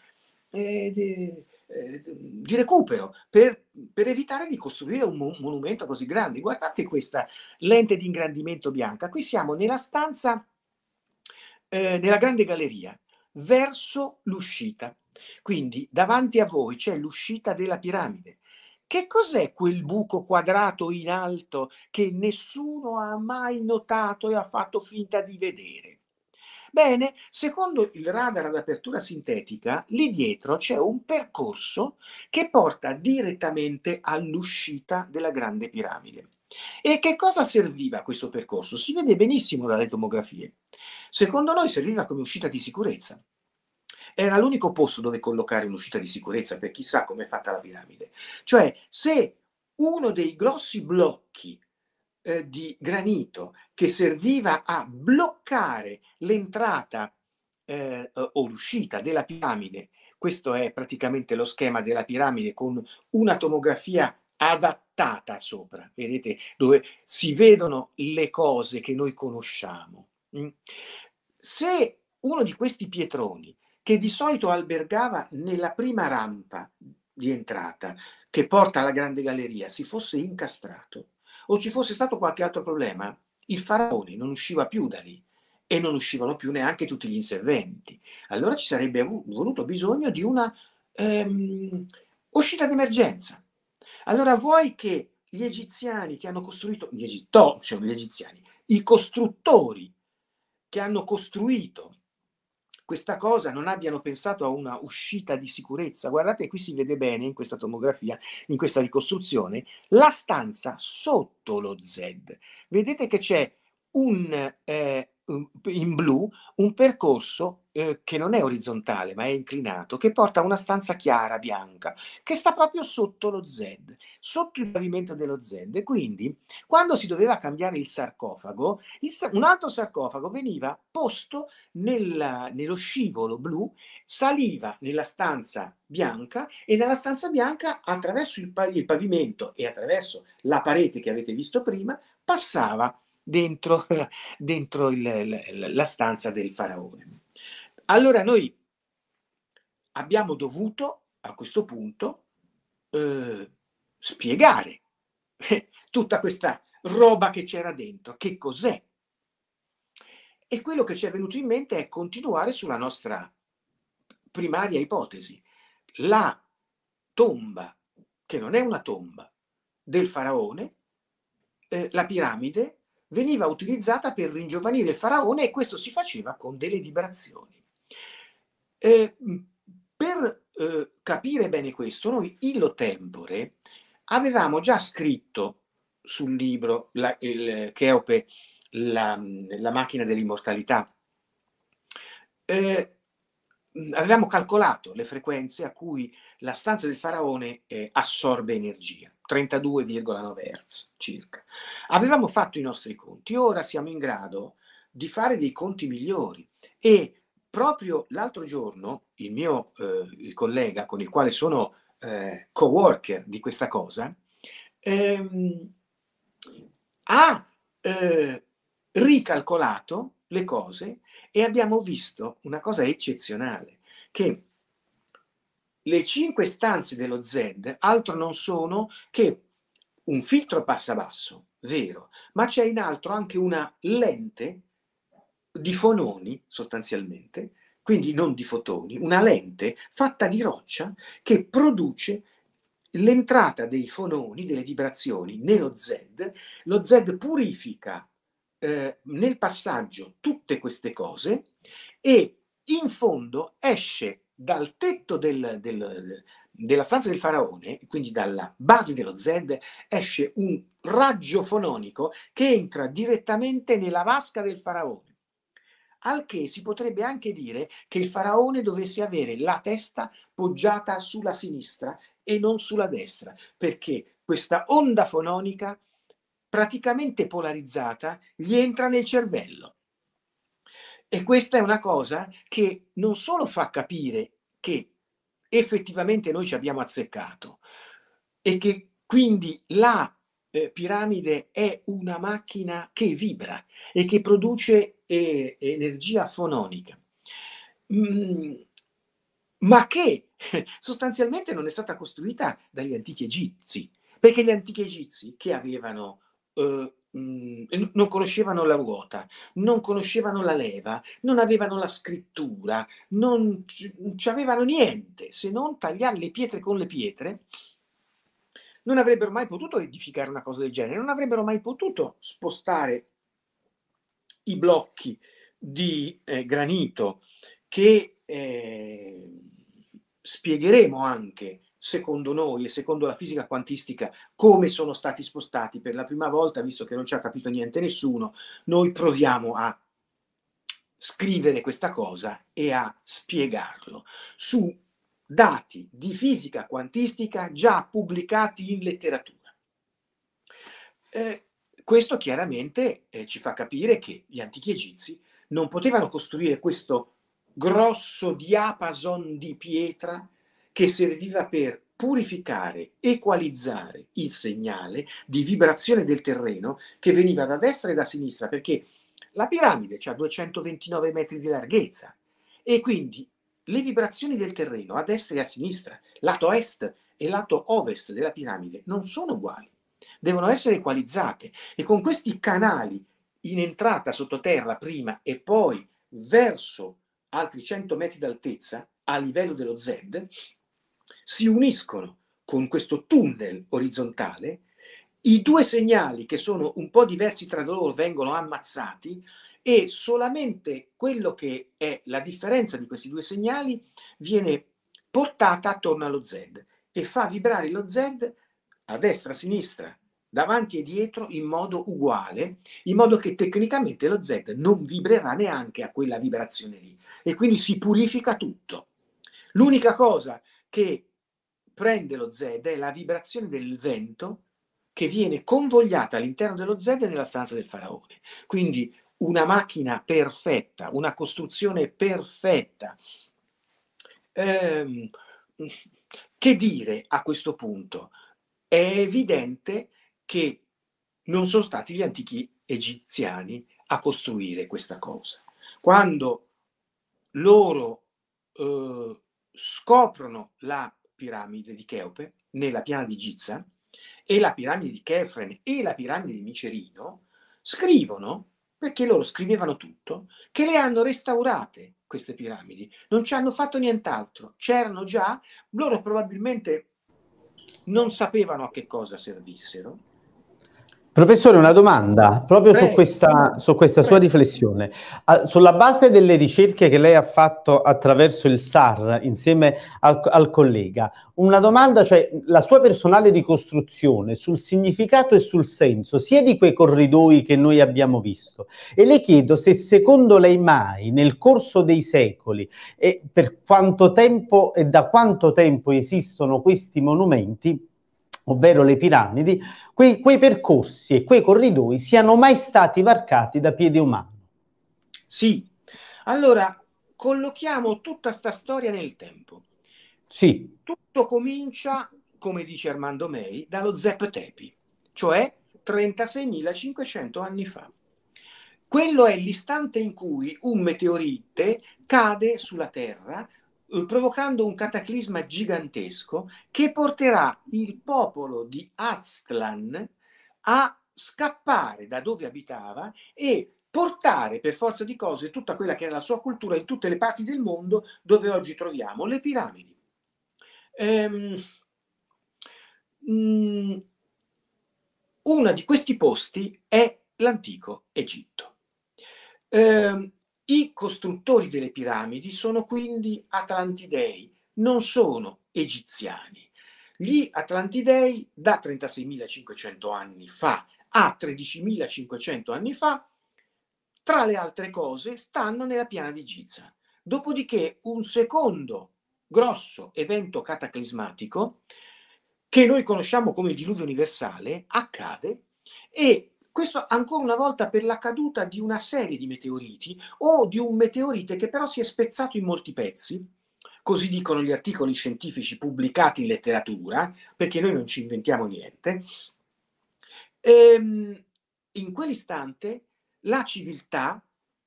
eh, di, eh, di recupero per, per, evitare di costruire un monumento così grande. Guardate questa lente di ingrandimento bianca. Qui siamo nella stanza, eh, nella grande galleria, verso l'uscita. Quindi davanti a voi c'è l'uscita della piramide che cos'è quel buco quadrato in alto che nessuno ha mai notato e ha fatto finta di vedere? Bene, secondo il radar ad apertura sintetica, lì dietro c'è un percorso che porta direttamente all'uscita della Grande Piramide. E che cosa serviva questo percorso? Si vede benissimo dalle tomografie. Secondo noi serviva come uscita di sicurezza. Era l'unico posto dove collocare un'uscita di sicurezza per chissà come è fatta la piramide. Cioè, se uno dei grossi blocchi eh, di granito che serviva a bloccare l'entrata eh, o l'uscita della piramide, questo è praticamente lo schema della piramide con una tomografia adattata sopra, vedete dove si vedono le cose che noi conosciamo. Mm. Se uno di questi pietroni che di solito albergava nella prima rampa di entrata che porta alla grande galleria, si fosse incastrato o ci fosse stato qualche altro problema, il faraone non usciva più da lì e non uscivano più neanche tutti gli inserventi. Allora ci sarebbe voluto bisogno di una ehm, uscita d'emergenza. Allora vuoi che gli egiziani che hanno costruito, gli, egito, cioè gli egiziani, i costruttori che hanno costruito questa cosa non abbiano pensato a una uscita di sicurezza. Guardate, qui si vede bene in questa tomografia, in questa ricostruzione, la stanza sotto lo Z. Vedete che c'è un, eh, in blu un percorso eh, che non è orizzontale ma è inclinato, che porta a una stanza chiara, bianca, che sta proprio sotto lo Z, sotto il pavimento dello Z. E quindi quando si doveva cambiare il sarcofago, il, un altro sarcofago veniva posto nella, nello scivolo blu, saliva nella stanza bianca e dalla stanza bianca attraverso il, il pavimento e attraverso la parete che avete visto prima passava dentro, dentro il, la stanza del faraone. Allora noi abbiamo dovuto a questo punto eh, spiegare tutta questa roba che c'era dentro, che cos'è. E quello che ci è venuto in mente è continuare sulla nostra primaria ipotesi. La tomba, che non è una tomba, del faraone, eh, la piramide, veniva utilizzata per ringiovanire il faraone e questo si faceva con delle vibrazioni. Eh, per eh, capire bene questo, noi illo tempore avevamo già scritto sul libro la, il, Cheope la, la macchina dell'immortalità. Eh, avevamo calcolato le frequenze a cui la stanza del faraone eh, assorbe energia, 32,9 Hz circa. Avevamo fatto i nostri conti, ora siamo in grado di fare dei conti migliori e proprio l'altro giorno il mio eh, il collega con il quale sono eh, co-worker di questa cosa ehm, ha eh, ricalcolato le cose e abbiamo visto una cosa eccezionale che le cinque stanze dello ZED altro non sono che un filtro passa basso, vero, ma c'è in altro anche una lente di fononi sostanzialmente, quindi non di fotoni, una lente fatta di roccia che produce l'entrata dei fononi, delle vibrazioni nello Z, lo Z purifica eh, nel passaggio tutte queste cose e in fondo esce dal tetto del, del, della stanza del faraone, quindi dalla base dello Z, esce un raggio fononico che entra direttamente nella vasca del faraone al che si potrebbe anche dire che il faraone dovesse avere la testa poggiata sulla sinistra e non sulla destra, perché questa onda fononica praticamente polarizzata gli entra nel cervello. E questa è una cosa che non solo fa capire che effettivamente noi ci abbiamo azzeccato e che quindi la eh, piramide è una macchina che vibra e che produce e energia fononica, mm, ma che sostanzialmente non è stata costruita dagli antichi egizi, perché gli antichi egizi che avevano eh, mm, non conoscevano la ruota, non conoscevano la leva, non avevano la scrittura, non ci avevano niente se non tagliare le pietre con le pietre. Non avrebbero mai potuto edificare una cosa del genere, non avrebbero mai potuto spostare i blocchi di eh, granito che eh, spiegheremo anche secondo noi e secondo la fisica quantistica come sono stati spostati per la prima volta, visto che non ci ha capito niente nessuno, noi proviamo a scrivere questa cosa e a spiegarlo su dati di fisica quantistica già pubblicati in letteratura. Eh, questo chiaramente eh, ci fa capire che gli antichi egizi non potevano costruire questo grosso diapason di pietra che serviva per purificare, equalizzare il segnale di vibrazione del terreno che veniva da destra e da sinistra, perché la piramide ha 229 metri di larghezza e quindi le vibrazioni del terreno a destra e a sinistra, lato est e lato ovest della piramide, non sono uguali devono essere equalizzate e con questi canali in entrata sottoterra prima e poi verso altri 100 metri d'altezza a livello dello Z si uniscono con questo tunnel orizzontale i due segnali che sono un po' diversi tra loro vengono ammazzati e solamente quello che è la differenza di questi due segnali viene portata attorno allo Z e fa vibrare lo Z a destra, a sinistra, davanti e dietro in modo uguale, in modo che tecnicamente lo Z non vibrerà neanche a quella vibrazione lì e quindi si purifica tutto. L'unica cosa che prende lo Z è la vibrazione del vento che viene convogliata all'interno dello Z nella stanza del faraone. Quindi una macchina perfetta, una costruzione perfetta. Ehm, che dire a questo punto? È evidente che non sono stati gli antichi egiziani a costruire questa cosa. Quando loro eh, scoprono la piramide di Cheope nella piana di Giza e la piramide di Chefren e la piramide di Micerino, scrivono, perché loro scrivevano tutto, che le hanno restaurate queste piramidi, non ci hanno fatto nient'altro, c'erano già, loro probabilmente non sapevano a che cosa servissero, Professore, una domanda proprio Prego. su questa, su questa sua riflessione. Uh, sulla base delle ricerche che lei ha fatto attraverso il SAR insieme al, al, collega, una domanda, cioè la sua personale ricostruzione sul significato e sul senso sia di quei corridoi che noi abbiamo visto. E le chiedo se secondo lei mai nel corso dei secoli e per quanto tempo e da quanto tempo esistono questi monumenti, ovvero le piramidi, quei, quei percorsi e quei corridoi siano mai stati varcati da piede umano. Sì, allora collochiamo tutta questa storia nel tempo. Sì. Tutto comincia, come dice Armando May, dallo Zep Tepi, cioè 36.500 anni fa. Quello è l'istante in cui un meteorite cade sulla Terra eh, provocando un cataclisma gigantesco che porterà il popolo di Aztlan a scappare da dove abitava e portare per forza di cose tutta quella che era la sua cultura in tutte le parti del mondo dove oggi troviamo le piramidi. Ehm, mh, mm, uno di questi posti è l'antico Egitto. Ehm, i costruttori delle piramidi sono quindi atlantidei, non sono egiziani. Gli atlantidei da 36.500 anni fa a 13.500 anni fa, tra le altre cose, stanno nella piana di Giza. Dopodiché un secondo grosso evento cataclismatico, che noi conosciamo come il diluvio universale, accade e questo ancora una volta per la caduta di una serie di meteoriti o di un meteorite che però si è spezzato in molti pezzi, così dicono gli articoli scientifici pubblicati in letteratura, perché noi non ci inventiamo niente. E, ehm, in quell'istante la civiltà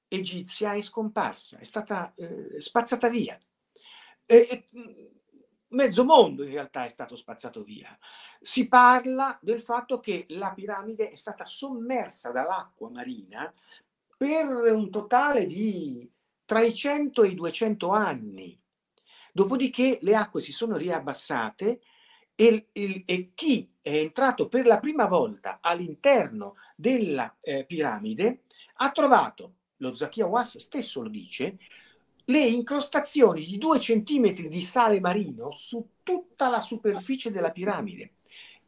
egizia è scomparsa, è stata eh, spazzata via. E, e, mezzo mondo in realtà è stato spazzato via. Si parla del fatto che la piramide è stata sommersa dall'acqua marina per un totale di tra i 100 e i 200 anni. Dopodiché le acque si sono riabbassate e, e, e chi è entrato per la prima volta all'interno della eh, piramide ha trovato, lo Zakia Was stesso lo dice, le incrostazioni di due centimetri di sale marino su tutta la superficie della piramide.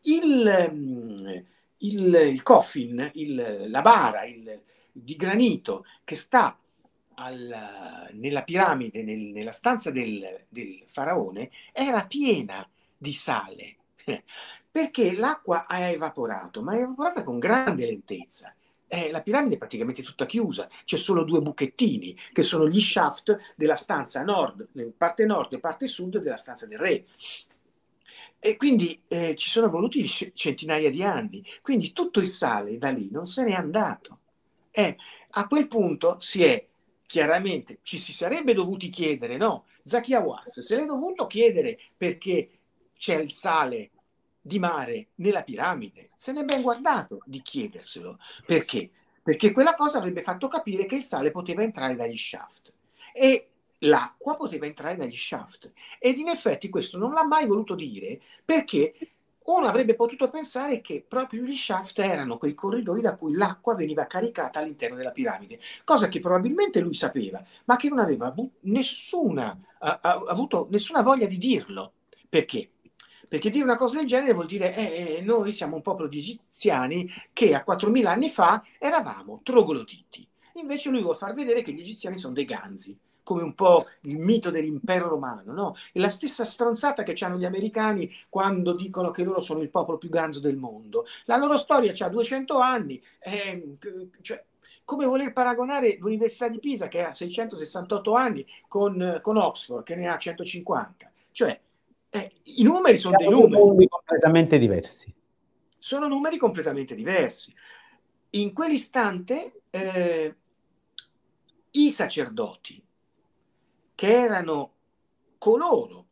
Il, mm, il, il coffin, il, la bara di granito che sta al, nella piramide, nel, nella stanza del, del faraone, era piena di sale perché l'acqua ha evaporato, ma è evaporata con grande lentezza eh, la piramide è praticamente tutta chiusa, c'è solo due buchettini che sono gli shaft della stanza nord, eh, parte nord e parte sud della stanza del re. E quindi eh, ci sono voluti centinaia di anni, quindi tutto il sale da lì non se n'è andato. E eh, a quel punto si è chiaramente, ci si sarebbe dovuti chiedere, no? Zacchia se l'è dovuto chiedere perché c'è il sale di mare nella piramide. Se n'è ben guardato di chiederselo. Perché? Perché quella cosa avrebbe fatto capire che il sale poteva entrare dagli shaft e l'acqua poteva entrare dagli shaft. Ed in effetti questo non l'ha mai voluto dire perché uno avrebbe potuto pensare che proprio gli shaft erano quei corridoi da cui l'acqua veniva caricata all'interno della piramide, cosa che probabilmente lui sapeva, ma che non aveva avuto nessuna, uh, avuto nessuna voglia di dirlo. Perché? Perché dire una cosa del genere vuol dire eh, eh noi siamo un popolo di egiziani che a 4.000 anni fa eravamo trogloditi. Invece lui vuol far vedere che gli egiziani sono dei ganzi come un po' il mito dell'impero romano, no? È la stessa stronzata che hanno gli americani quando dicono che loro sono il popolo più ganzo del mondo. La loro storia ha 200 anni, eh, cioè, come voler paragonare l'Università di Pisa, che ha 668 anni, con, con Oxford, che ne ha 150. Cioè, eh, I numeri sono Siamo dei numeri. numeri completamente diversi. Sono numeri completamente diversi. In quell'istante eh, i sacerdoti, che erano coloro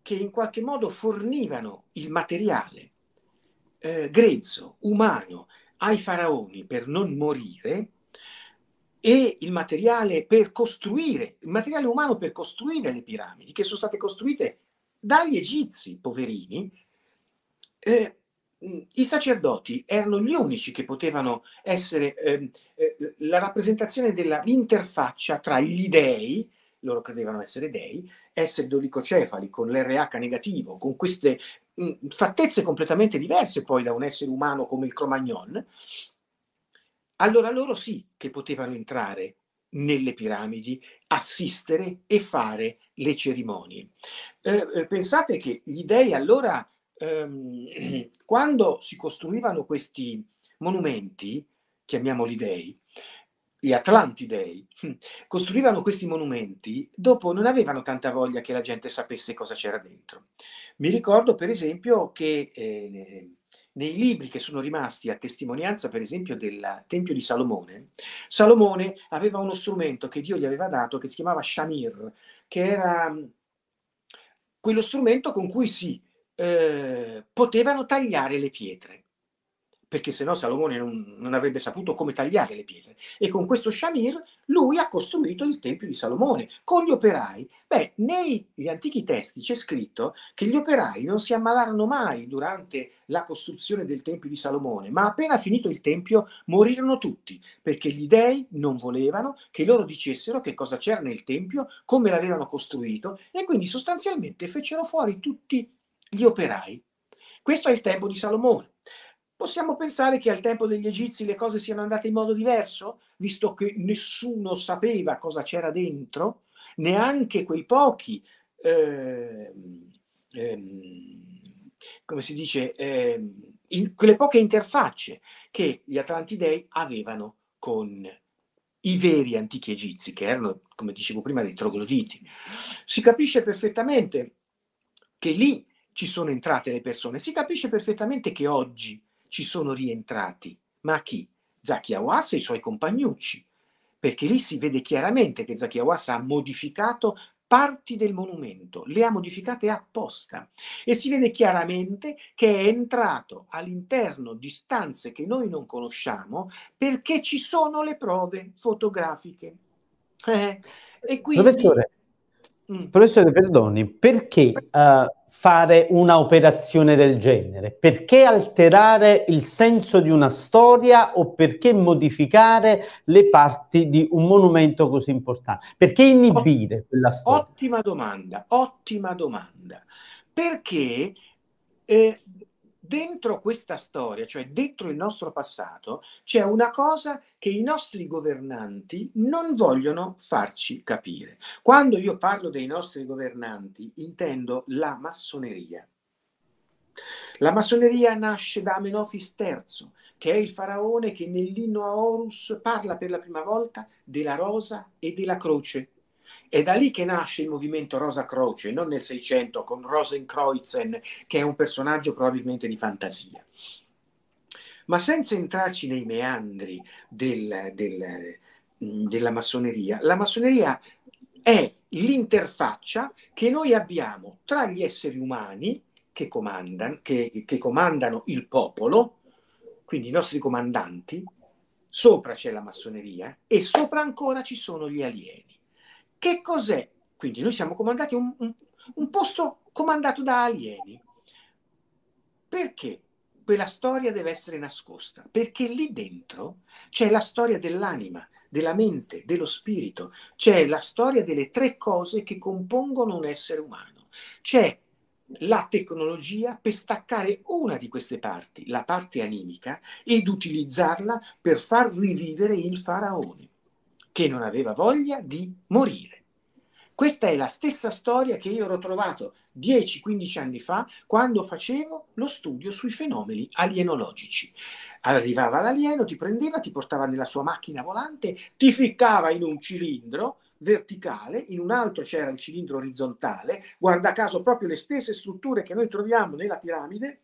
che in qualche modo fornivano il materiale eh, grezzo, umano, ai faraoni per non morire, e il materiale per costruire, il materiale umano per costruire le piramidi, che sono state costruite dagli egizi, poverini, eh, i sacerdoti erano gli unici che potevano essere eh, eh, la rappresentazione dell'interfaccia tra gli dei, loro credevano essere dei, esseri dolicocefali con l'RH negativo, con queste mh, fattezze completamente diverse poi da un essere umano come il Cro-Magnon, allora loro sì che potevano entrare nelle piramidi, assistere e fare le cerimonie. Eh, eh, pensate che gli dei allora, ehm, quando si costruivano questi monumenti, chiamiamoli dei, gli Atlantidei, costruivano questi monumenti, dopo non avevano tanta voglia che la gente sapesse cosa c'era dentro. Mi ricordo per esempio che eh, nei libri che sono rimasti a testimonianza per esempio del Tempio di Salomone, Salomone aveva uno strumento che Dio gli aveva dato che si chiamava Shamir, che era mm, quello strumento con cui si eh, potevano tagliare le pietre perché sennò Salomone non, non, avrebbe saputo come tagliare le pietre. E con questo Shamir lui ha costruito il Tempio di Salomone con gli operai. Beh, negli antichi testi c'è scritto che gli operai non si ammalarono mai durante la costruzione del Tempio di Salomone, ma appena finito il Tempio morirono tutti, perché gli dei non volevano che loro dicessero che cosa c'era nel Tempio, come l'avevano costruito, e quindi sostanzialmente fecero fuori tutti gli operai. Questo è il Tempio di Salomone. Possiamo pensare che al tempo degli egizi le cose siano andate in modo diverso, visto che nessuno sapeva cosa c'era dentro, neanche quei pochi, eh, ehm, come si dice, eh, in, quelle poche interfacce che gli Atlantidei avevano con i veri antichi egizi, che erano, come dicevo prima, dei trogloditi. Si capisce perfettamente che lì ci sono entrate le persone, si capisce perfettamente che oggi ci sono rientrati. Ma chi? Zaki Awas e i suoi compagnucci, perché lì si vede chiaramente che Zaki Awas ha modificato parti del monumento, le ha modificate apposta e si vede chiaramente che è entrato all'interno di stanze che noi non conosciamo perché ci sono le prove fotografiche. Eh, quindi... professore, mm. professore, perdoni, perché... Uh fare un'operazione del genere? Perché alterare il senso di una storia o perché modificare le parti di un monumento così importante? Perché inibire Ott- quella storia? Ottima domanda, ottima domanda. Perché eh, dentro questa storia, cioè dentro il nostro passato, c'è una cosa che i nostri governanti non vogliono farci capire. Quando io parlo dei nostri governanti, intendo la massoneria. La massoneria nasce da Amenofis III, che è il faraone che nell'inno a Horus parla per la prima volta della rosa e della croce è da lì che nasce il movimento Rosa Croce, non nel Seicento, con Rosenkreuzen, che è un personaggio probabilmente di fantasia. Ma senza entrarci nei meandri del, del, mm, della massoneria, la massoneria è l'interfaccia che noi abbiamo tra gli esseri umani che comandano, che, che comandano il popolo, quindi i nostri comandanti, sopra c'è la massoneria e sopra ancora ci sono gli alieni. Che cos'è? Quindi noi siamo comandati un, un, un posto comandato da alieni. Perché quella storia deve essere nascosta? Perché lì dentro c'è la storia dell'anima, della mente, dello spirito, c'è la storia delle tre cose che compongono un essere umano. C'è la tecnologia per staccare una di queste parti, la parte animica, ed utilizzarla per far rivivere il faraone che non aveva voglia di morire. Questa è la stessa storia che io ero trovato 10-15 anni fa quando facevo lo studio sui fenomeni alienologici. Arrivava l'alieno, ti prendeva, ti portava nella sua macchina volante, ti ficcava in un cilindro verticale, in un altro c'era il cilindro orizzontale, guarda caso proprio le stesse strutture che noi troviamo nella piramide,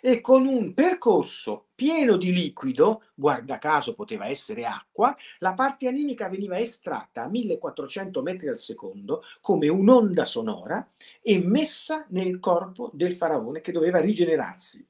e con un percorso pieno di liquido, guarda caso poteva essere acqua, la parte animica veniva estratta a 1400 metri al secondo come un'onda sonora e messa nel corpo del faraone che doveva rigenerarsi.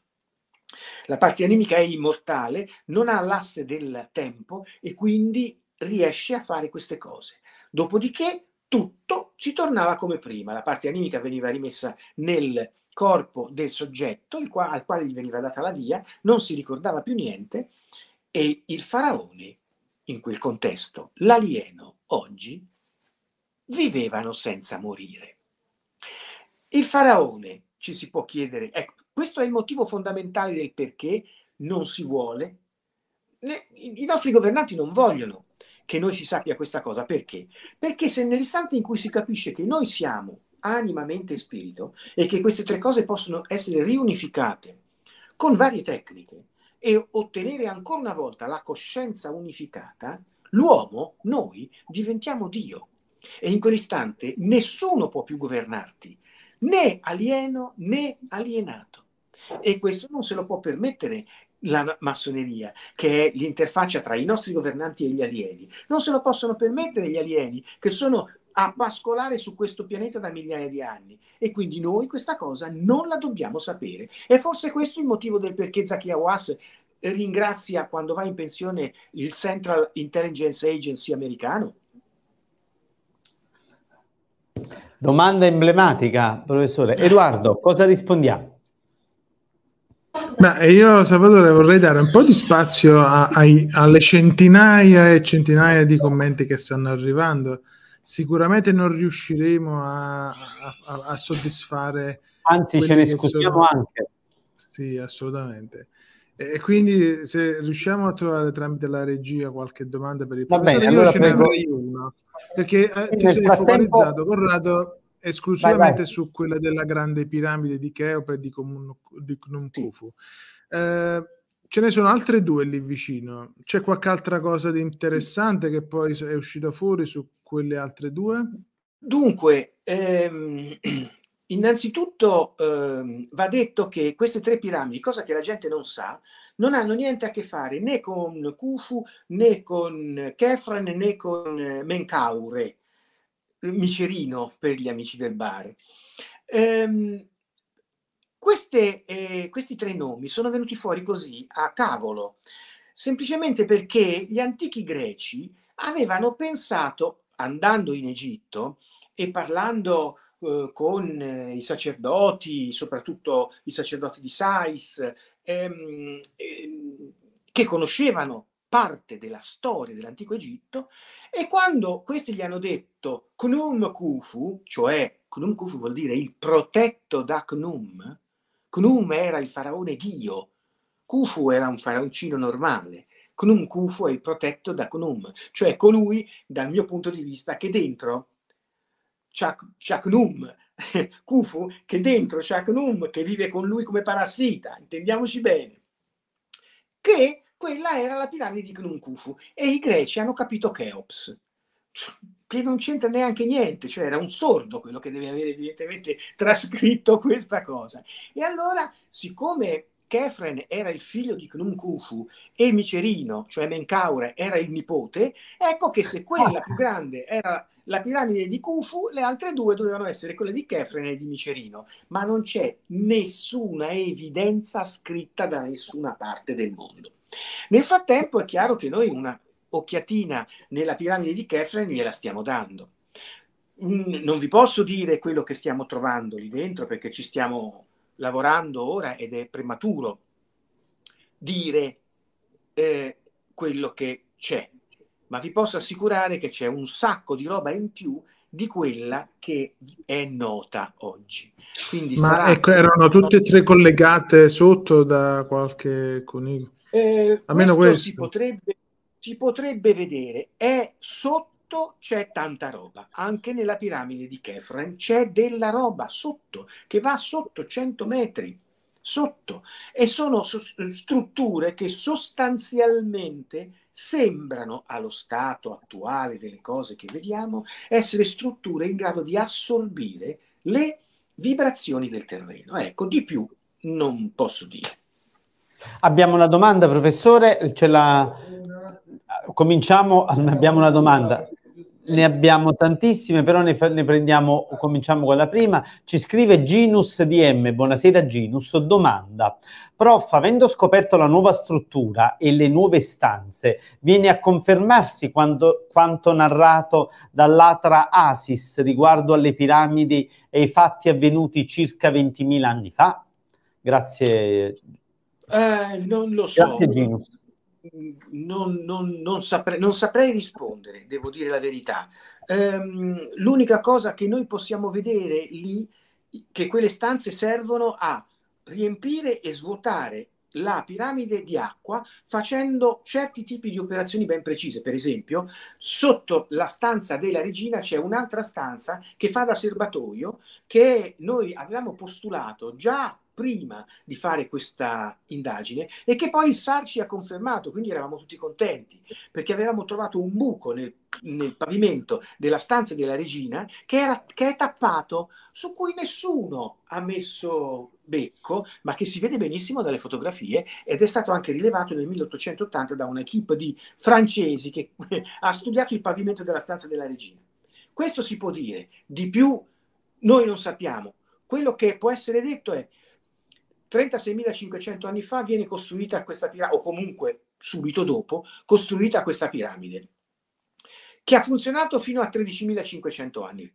La parte animica è immortale, non ha l'asse del tempo e quindi riesce a fare queste cose. Dopodiché tutto ci tornava come prima, la parte animica veniva rimessa nel corpo del soggetto qua, al quale gli veniva data la via, non si ricordava più niente e il faraone, in quel contesto, l'alieno oggi, vivevano senza morire. Il faraone, ci si può chiedere, ecco, questo è il motivo fondamentale del perché non si vuole, le, i nostri governanti non vogliono che noi si sappia questa cosa, perché? Perché se nell'istante in cui si capisce che noi siamo anima, mente e spirito e che queste tre cose possono essere riunificate con varie tecniche e ottenere ancora una volta la coscienza unificata, l'uomo, noi, diventiamo Dio. E in quell'istante nessuno può più governarti, né alieno né alienato. E questo non se lo può permettere la massoneria, che è l'interfaccia tra i nostri governanti e gli alieni. Non se lo possono permettere gli alieni, che sono a pascolare su questo pianeta da migliaia di anni e quindi noi questa cosa non la dobbiamo sapere. E forse questo è il motivo del perché Zakia Was ringrazia quando va in pensione il Central Intelligence Agency americano. Domanda emblematica, professore. Edoardo, cosa rispondiamo? Beh, io Salvatore vorrei dare un po' di spazio a, ai, alle centinaia e centinaia di commenti che stanno arrivando sicuramente non riusciremo a, a, a soddisfare. Anzi, ce ne scusiamo sono... anche. Sì, assolutamente. E quindi se riusciamo a trovare tramite la regia qualche domanda per il Va professore, bene, io allora ce prego. ne avrei una, perché eh, ti sei frattempo... focalizzato, Corrado, esclusivamente vai, vai. su quella della grande piramide di Cheope e di Comun- di Sì. Eh, ce ne sono altre due lì vicino. C'è qualche altra cosa di interessante che poi è uscita fuori su quelle altre due? Dunque, ehm, innanzitutto ehm, va detto che queste tre piramidi, cosa che la gente non sa, non hanno niente a che fare né con Khufu, né con Kefren, né con eh, Menkaure, eh, Micerino per gli amici del bar. Ehm, queste, eh, questi tre nomi sono venuti fuori così a tavolo, semplicemente perché gli antichi greci avevano pensato, andando in Egitto e parlando eh, con eh, i sacerdoti, soprattutto i sacerdoti di Sais, ehm, ehm, che conoscevano parte della storia dell'antico Egitto, e quando questi gli hanno detto Knum Khufu, cioè Knum Khufu vuol dire il protetto da Knum, Cnum era il faraone Dio, Khufu era un faraoncino normale, Cnum Khufu è il protetto da Cnum, cioè colui, dal mio punto di vista, che dentro c'ha, c'ha Khufu, che dentro c'ha Cnum, che vive con lui come parassita, intendiamoci bene, che quella era la piramide di Cnum Khufu e i greci hanno capito Cheops che non c'entra neanche niente, cioè era un sordo quello che deve avere evidentemente trascritto questa cosa. E allora, siccome Kefren era il figlio di Knum Khufu e Micerino, cioè Menkaure, era il nipote, ecco che se quella più grande era la piramide di Khufu, le altre due dovevano essere quelle di Kefren e di Micerino, ma non c'è nessuna evidenza scritta da nessuna parte del mondo. Nel frattempo è chiaro che noi una, occhiatina nella piramide di Kefren gliela stiamo dando. Mm, non vi posso dire quello che stiamo trovando lì dentro perché ci stiamo lavorando ora ed è prematuro dire eh, quello che c'è, ma vi posso assicurare che c'è un sacco di roba in più di quella che è nota oggi. Quindi Ma ecco, erano tutte e tre collegate sotto da qualche coniglio. Eh, Almeno questo, questo. Si potrebbe si potrebbe vedere, è sotto c'è tanta roba. Anche nella piramide di Kefren c'è della roba sotto, che va sotto 100 metri, sotto. E sono strutture che sostanzialmente sembrano, allo stato attuale delle cose che vediamo, essere strutture in grado di assorbire le vibrazioni del terreno. Ecco, di più non posso dire. Abbiamo una domanda, professore, ce la cominciamo, abbiamo una domanda. Ne abbiamo tantissime, però ne, ne prendiamo, cominciamo con la prima. Ci scrive Ginus DM, buonasera Ginus, domanda. Prof, avendo scoperto la nuova struttura e le nuove stanze, viene a confermarsi quando, quanto narrato dall'Atra Asis riguardo alle piramidi e i fatti avvenuti circa 20.000 anni fa? Grazie. Eh, non lo so. Grazie Ginus non, non, non, saprei, non, saprei, rispondere, devo dire la verità. Ehm, l'unica cosa che noi possiamo vedere lì è che quelle stanze servono a riempire e svuotare la piramide di acqua facendo certi tipi di operazioni ben precise. Per esempio, sotto la stanza della regina c'è un'altra stanza che fa da serbatoio che noi avevamo postulato già prima di fare questa indagine e che poi il SAR ci ha confermato, quindi eravamo tutti contenti perché avevamo trovato un buco nel, nel pavimento della stanza della regina che, era, che è tappato, su cui nessuno ha messo becco, ma che si vede benissimo dalle fotografie ed è stato anche rilevato nel 1880 da un'equipe di francesi che ha studiato il pavimento della stanza della regina. Questo si può dire, di più noi non sappiamo. Quello che può essere detto è 36.500 anni fa viene costruita questa piramide, o comunque subito dopo, costruita questa piramide, che ha funzionato fino a 13.500 anni.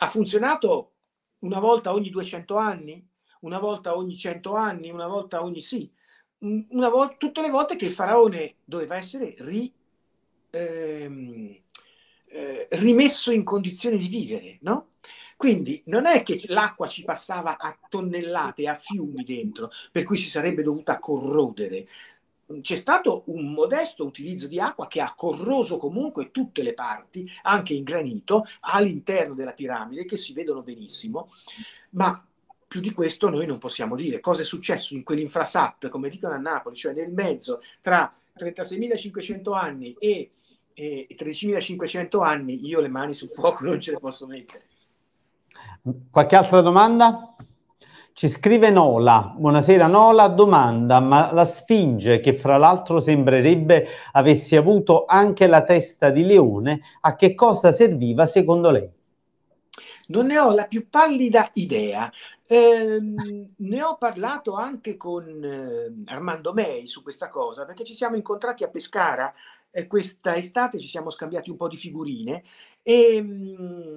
Ha funzionato una volta ogni 200 anni, una volta ogni 100 anni, una volta ogni sì, una volta, tutte le volte che il faraone doveva essere ri, ehm, eh, rimesso in condizione di vivere, no? Quindi non è che l'acqua ci passava a tonnellate, a fiumi dentro, per cui si sarebbe dovuta corrodere. C'è stato un modesto utilizzo di acqua che ha corroso comunque tutte le parti, anche in granito, all'interno della piramide, che si vedono benissimo, ma più di questo noi non possiamo dire. Cosa è successo in quell'infrasat, come dicono a Napoli, cioè nel mezzo tra 36.500 anni e, e 13.500 anni, io le mani sul fuoco non ce le posso mettere. Qualche altra domanda? Ci scrive Nola, buonasera Nola, domanda, ma la Sfinge, che fra l'altro sembrerebbe avesse avuto anche la testa di leone, a che cosa serviva secondo lei? Non ne ho la più pallida idea. Eh, ne ho parlato anche con eh, Armando Mei su questa cosa, perché ci siamo incontrati a Pescara eh, questa estate, ci siamo scambiati un po' di figurine e, mm,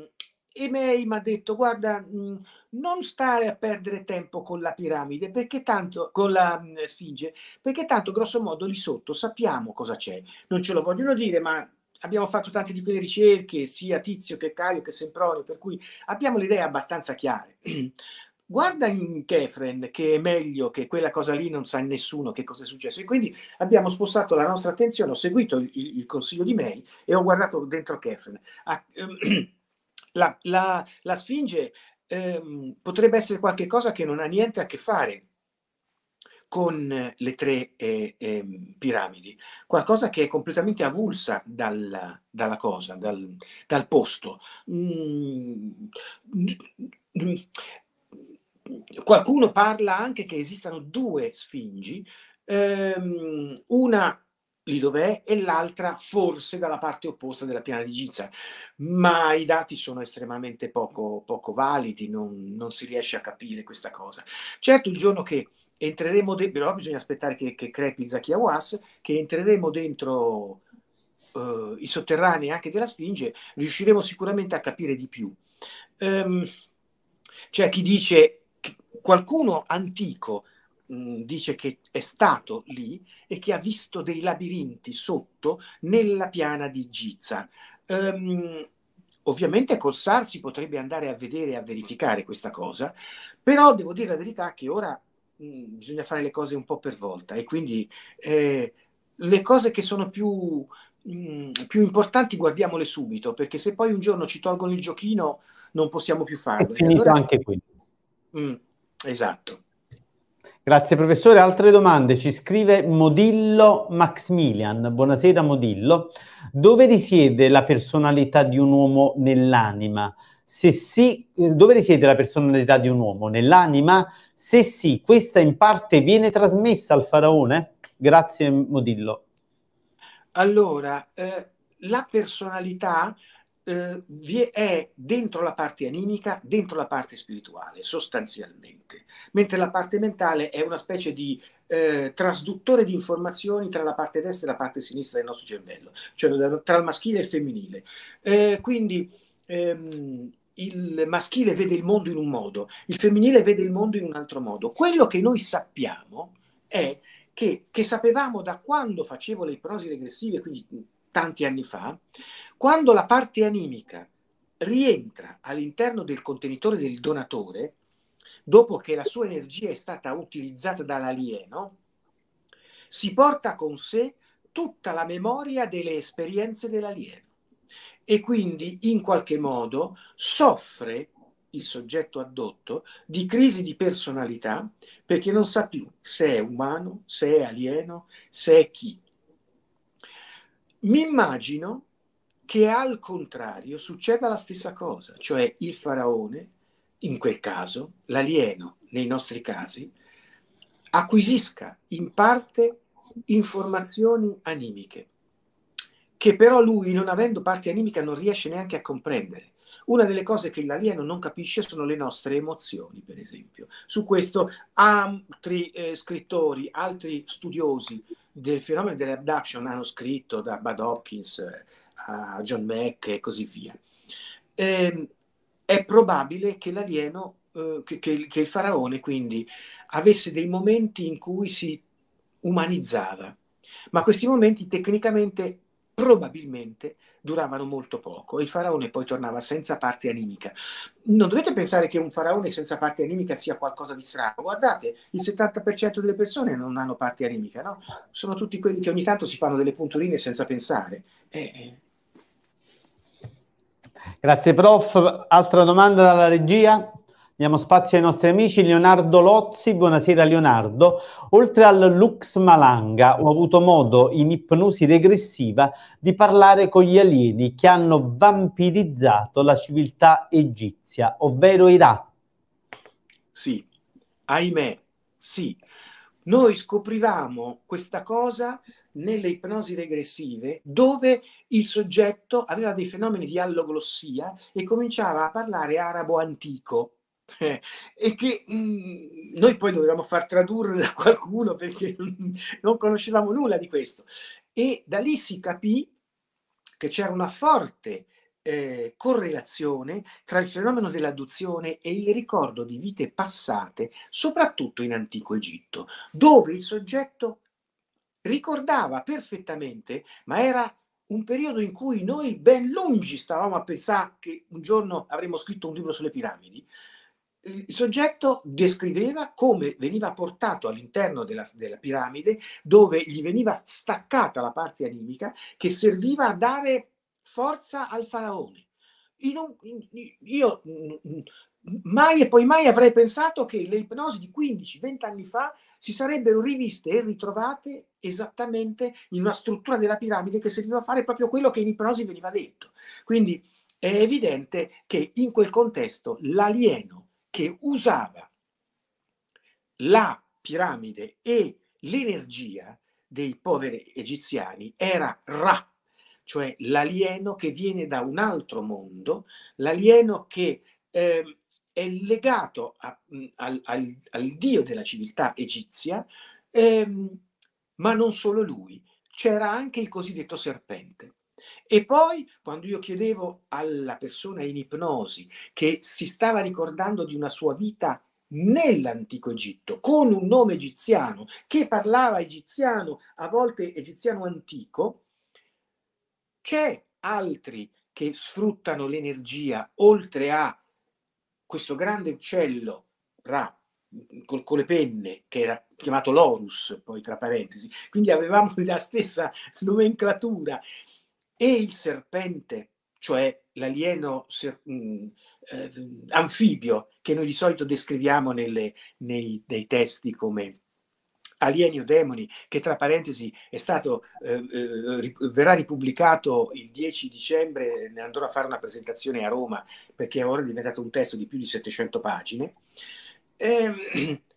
Emei mi ha detto guarda mh, mhmm, non stare a perdere tempo con la piramide perché tanto con la mh, mhmm, sfinge perché tanto grosso modo lì sotto sappiamo cosa c'è non ce lo vogliono dire ma abbiamo fatto tante di quelle ricerche sia Tizio che Caio che Sempronio per cui abbiamo le idee abbastanza chiare guarda in Kefren che è meglio che quella cosa lì non sa nessuno che cosa è successo e quindi abbiamo spostato la nostra attenzione ho seguito il, il consiglio di May e ho guardato dentro Kefren ah, ehm, la, la, la Sfinge ehm, potrebbe essere qualcosa che non ha niente a che fare con le tre eh, eh, piramidi, qualcosa che è completamente avulsa dal, dalla cosa, dal, dal posto. Mm, qualcuno parla anche che esistano due sfingi, ehm, una lì dov'è e l'altra forse dalla parte opposta della piana di Giza. Ma i dati sono estremamente poco, poco validi, non, non, si riesce a capire questa cosa. Certo il giorno che entreremo dentro, però bisogna aspettare che, che crepi Zakiawas, che entreremo dentro uh, i sotterranei anche della Sfinge, riusciremo sicuramente a capire di più. Um, c'è chi dice, qualcuno antico mh, dice che è stato lì e che ha visto dei labirinti sotto nella piana di Giza. Um, ovviamente col SAR si potrebbe andare a vedere e a verificare questa cosa, però devo dire la verità che ora mh, bisogna fare le cose un po' per volta e quindi eh, le cose che sono più, mh, più importanti guardiamole subito, perché se poi un giorno ci tolgono il giochino non possiamo più farlo. È finito allora... anche qui. Mm, esatto. Grazie professore. Altre domande? Ci scrive Modillo Maximilian. Buonasera Modillo. Dove risiede la personalità di un uomo nell'anima? Se sì, eh, dove risiede la personalità di un uomo? Nell'anima? Se sì, questa in parte viene trasmessa al faraone? Grazie Modillo. Allora, eh, la personalità eh, è dentro la parte animica, dentro la parte spirituale, sostanzialmente, mentre la parte mentale è una specie di eh, trasduttore di informazioni tra la parte destra e la parte sinistra del nostro cervello, cioè tra il maschile e il femminile. Eh, quindi ehm, il maschile vede il mondo in un modo, il femminile vede il mondo in un altro modo. Quello che noi sappiamo è che, che sapevamo da quando facevo le prosi regressive, quindi tanti anni fa, quando la parte animica rientra all'interno del contenitore del donatore, dopo che la sua energia è stata utilizzata dall'alieno, si porta con sé tutta la memoria delle esperienze dell'alieno e quindi in qualche modo soffre il soggetto addotto di crisi di personalità perché non sa più se è umano, se è alieno, se è chi. Mi immagino che al contrario succeda la stessa cosa, cioè il faraone, in quel caso, l'alieno, nei nostri casi, acquisisca in parte informazioni animiche, che però lui, non avendo parte animica, non riesce neanche a comprendere. Una delle cose che l'alieno non capisce sono le nostre emozioni, per esempio. Su questo altri eh, scrittori, altri studiosi del fenomeno dell'abduction hanno scritto da Bud Hopkins eh, a John Mack e così via. Eh, è probabile che l'alieno, eh, che, che, che il faraone quindi avesse dei momenti in cui si umanizzava, ma questi momenti tecnicamente probabilmente duravano molto poco. Il faraone poi tornava senza parte animica. Non dovete pensare che un faraone senza parte animica sia qualcosa di strano. Guardate, il 70% delle persone non hanno parte animica, no? Sono tutti quelli che ogni tanto si fanno delle punturine senza pensare. Eh. eh. Grazie prof. Altra domanda dalla regia? Diamo spazio ai nostri amici Leonardo Lozzi, buonasera Leonardo. Oltre al Lux Malanga ho avuto modo in ipnosi regressiva di parlare con gli alieni che hanno vampirizzato la civiltà egizia, ovvero Ira. Sì, ahimè, sì. Noi scoprivamo questa cosa nelle ipnosi regressive dove il soggetto aveva dei fenomeni di alloglossia e cominciava a parlare arabo antico eh, e che mh, mm, noi poi dovevamo far tradurre da qualcuno perché non conoscevamo nulla di questo. E da lì si capì che c'era una forte eh, correlazione tra il fenomeno dell'adduzione e il ricordo di vite passate, soprattutto in antico Egitto, dove il soggetto ricordava perfettamente, ma era un periodo in cui noi ben lungi stavamo a pensare che un giorno avremmo scritto un libro sulle piramidi, il soggetto descriveva come veniva portato all'interno della, della, piramide dove gli veniva staccata la parte animica che serviva a dare forza al faraone. Un, in, io mm, mm, mai e poi mai avrei pensato che le ipnosi di 15-20 anni fa si sarebbero riviste e ritrovate esattamente in una struttura della piramide che serviva a fare proprio quello che in ipnosi veniva detto. Quindi è evidente che in quel contesto l'alieno che usava la piramide e l'energia dei poveri egiziani era Ra, cioè l'alieno che viene da un altro mondo, l'alieno che eh, è legato a, al, al, al, dio della civiltà egizia, eh, ma non solo lui, c'era anche il cosiddetto serpente. E poi quando io chiedevo alla persona in ipnosi che si stava ricordando di una sua vita nell'antico Egitto, con un nome egiziano, che parlava egiziano, a volte egiziano antico, c'è altri che sfruttano l'energia oltre a questo grande uccello Ra con, con le penne che era chiamato Lorus, poi tra parentesi, quindi avevamo la stessa nomenclatura e il serpente, cioè l'alieno ser- mh, mm, eh, anfibio che noi di solito descriviamo nelle, nei, nei testi come alieni o demoni, che tra parentesi è stato, eh, eh, verrà ripubblicato il 10 dicembre, ne andrò a fare una presentazione a Roma, perché ora è diventato un testo di più di 700 pagine, ehm,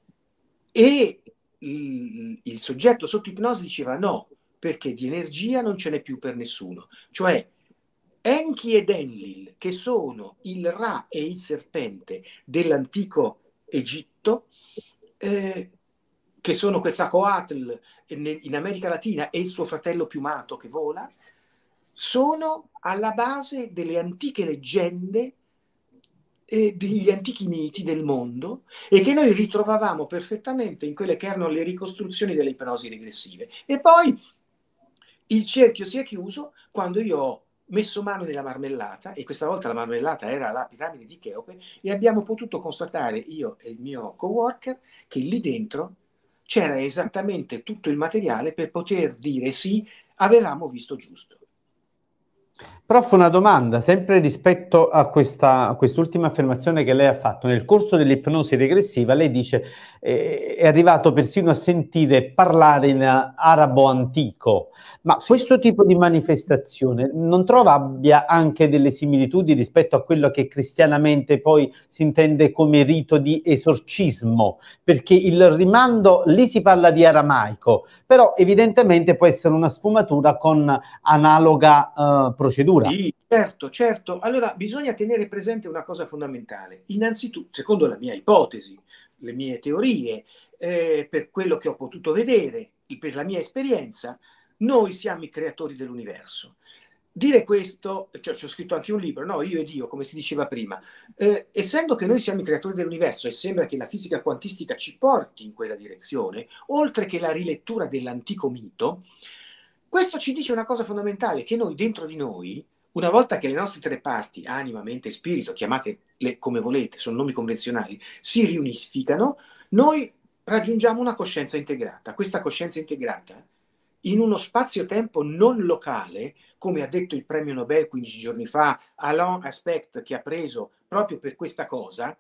e il, il soggetto sotto ipnosi diceva no, perché di energia non ce n'è più per nessuno. Cioè, Enki ed Enlil, che sono il Ra e il serpente dell'antico Egitto, eh, che sono questa Coatl in America Latina e il suo fratello piumato che vola, sono alla base delle antiche leggende e eh, degli antichi miti del mondo e che noi ritrovavamo perfettamente in quelle che erano le ricostruzioni delle ipnosi regressive. E poi il cerchio si è chiuso quando io ho messo mano nella marmellata, e questa volta la marmellata era la piramide di Cheope, e abbiamo potuto constatare io e il mio coworker che lì dentro c'era esattamente tutto il materiale per poter dire sì, avevamo visto giusto. Prof, una domanda, sempre rispetto a, questa, a quest'ultima affermazione che lei ha fatto. Nel corso dell'ipnosi regressiva, lei dice eh, è arrivato persino a sentire parlare in arabo antico. Ma sì. questo tipo di manifestazione non trova abbia anche delle similitudini rispetto a quello che cristianamente poi si intende come rito di esorcismo? Perché il rimando lì si parla di aramaico, però evidentemente può essere una sfumatura con analoga eh, procedura. Sì, certo, certo. Allora bisogna tenere presente una cosa fondamentale. Innanzitutto, secondo la mia ipotesi, le mie teorie, eh, per quello che ho potuto vedere, per la mia esperienza, noi siamo i creatori dell'universo. Dire questo, cioè, ho scritto anche un libro, no? Io e Dio, come si diceva prima. Eh, essendo che noi siamo i creatori dell'universo e sembra che la fisica quantistica ci porti in quella direzione, oltre che la rilettura dell'antico mito, questo ci dice una cosa fondamentale, che noi dentro di noi, una volta che le nostre tre parti, anima, mente e spirito, chiamatele come volete, sono nomi convenzionali, si riunificano, noi raggiungiamo una coscienza integrata. Questa coscienza integrata, in uno spazio-tempo non locale, come ha detto il premio Nobel 15 giorni fa, Alain Aspect, che ha preso proprio per questa cosa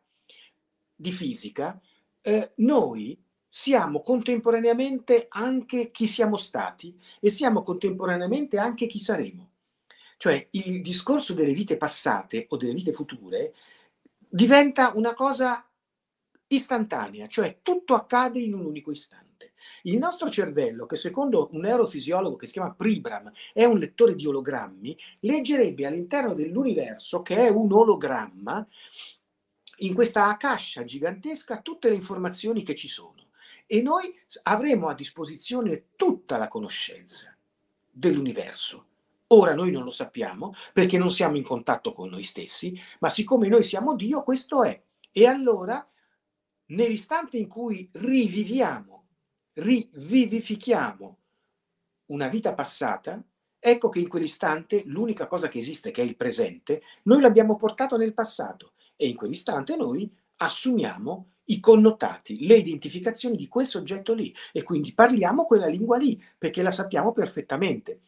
di fisica, eh, noi siamo contemporaneamente anche chi siamo stati e siamo contemporaneamente anche chi saremo. Cioè il discorso delle vite passate o delle vite future diventa una cosa istantanea, cioè tutto accade in un unico istante. Il nostro cervello, che secondo un neurofisiologo che si chiama Pribram è un lettore di ologrammi, leggerebbe all'interno dell'universo, che è un ologramma, in questa cascia gigantesca tutte le informazioni che ci sono e noi avremo a disposizione tutta la conoscenza dell'universo. Ora noi non lo sappiamo perché non siamo in contatto con noi stessi, ma siccome noi siamo Dio, questo è. E allora, nell'istante in cui riviviamo, rivivifichiamo una vita passata, ecco che in quell'istante l'unica cosa che esiste, che è il presente, noi l'abbiamo portato nel passato e in quell'istante noi assumiamo i connotati, le identificazioni di quel soggetto lì e quindi parliamo quella lingua lì perché la sappiamo perfettamente.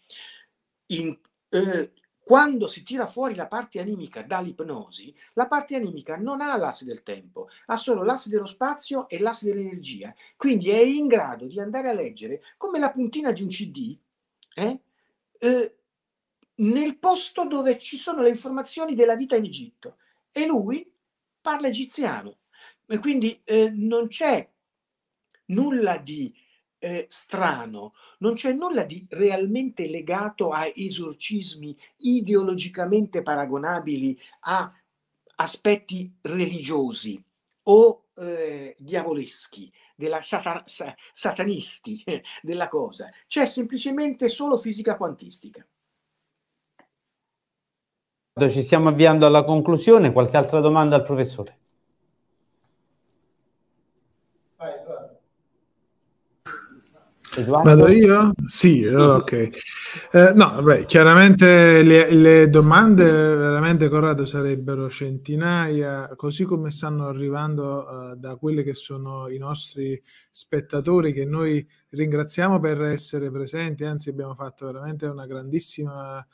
In, eh, quando si tira fuori la parte animica dall'ipnosi, la parte animica non ha l'asse del tempo, ha solo l'asse dello spazio e l'asse dell'energia, quindi è in grado di andare a leggere come la puntina di un CD eh, eh, nel posto dove ci sono le informazioni della vita in Egitto e lui parla egiziano e quindi eh, non c'è nulla di eh, strano, non c'è nulla di realmente legato a esorcismi ideologicamente paragonabili a aspetti religiosi o eh, diavoleschi, della satan- satanisti della cosa, c'è semplicemente solo fisica quantistica. Ci stiamo avviando alla conclusione, qualche altra domanda al professore? Eduardo? Vado io? Sì, oh, ok. Eh, no, vabbè, chiaramente le, le, domande veramente, Corrado, sarebbero centinaia, così come stanno arrivando eh, da quelli che sono i nostri spettatori che noi ringraziamo per essere presenti, anzi abbiamo fatto veramente una grandissima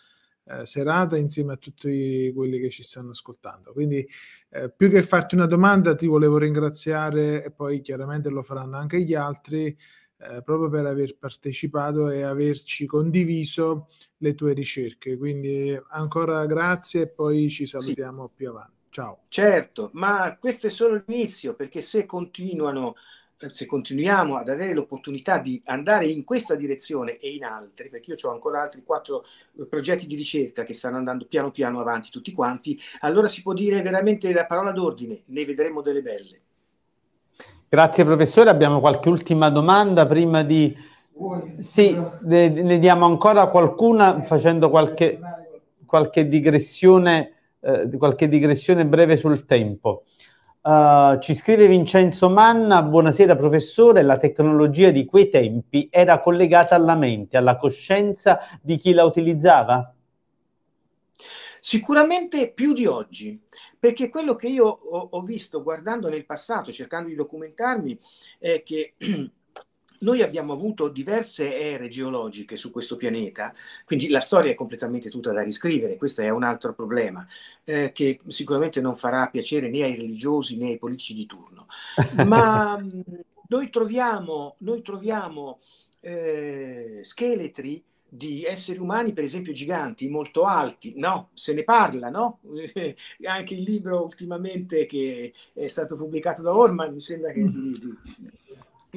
eh, serata insieme a tutti quelli che ci stanno ascoltando. Quindi eh, più che farti una domanda ti volevo ringraziare e poi chiaramente lo faranno anche gli altri eh, proprio per aver partecipato e averci condiviso le tue ricerche. Quindi ancora grazie e poi ci salutiamo sì. più avanti. Ciao. Certo, ma questo è solo l'inizio perché se continuano eh, se continuiamo ad avere l'opportunità di andare in questa direzione e in altre, perché io ho ancora altri quattro eh, progetti di ricerca che stanno andando piano piano avanti tutti quanti, allora si può dire veramente la parola d'ordine, ne vedremo delle belle. Grazie professore, abbiamo qualche ultima domanda prima di... Sì, ne diamo ancora qualcuna facendo qualche, qualche, digressione, eh, qualche digressione, breve sul tempo. Uh, ci scrive Vincenzo Manna, buonasera professore, la tecnologia di quei tempi era collegata alla mente, alla coscienza di chi la utilizzava? Sicuramente più di oggi, perché quello che io ho, ho visto guardando nel passato, cercando di documentarmi, è che noi abbiamo avuto diverse ere geologiche su questo pianeta, quindi la storia è completamente tutta da riscrivere, questo è un altro problema eh, che sicuramente non farà piacere né ai religiosi né ai politici di turno. Ma mm, noi troviamo, noi troviamo eh, scheletri di esseri umani, per esempio giganti, molto alti, no, se ne parla, no? Anche il libro ultimamente che è stato pubblicato da Orman, mi sembra che... Di, mm. di, di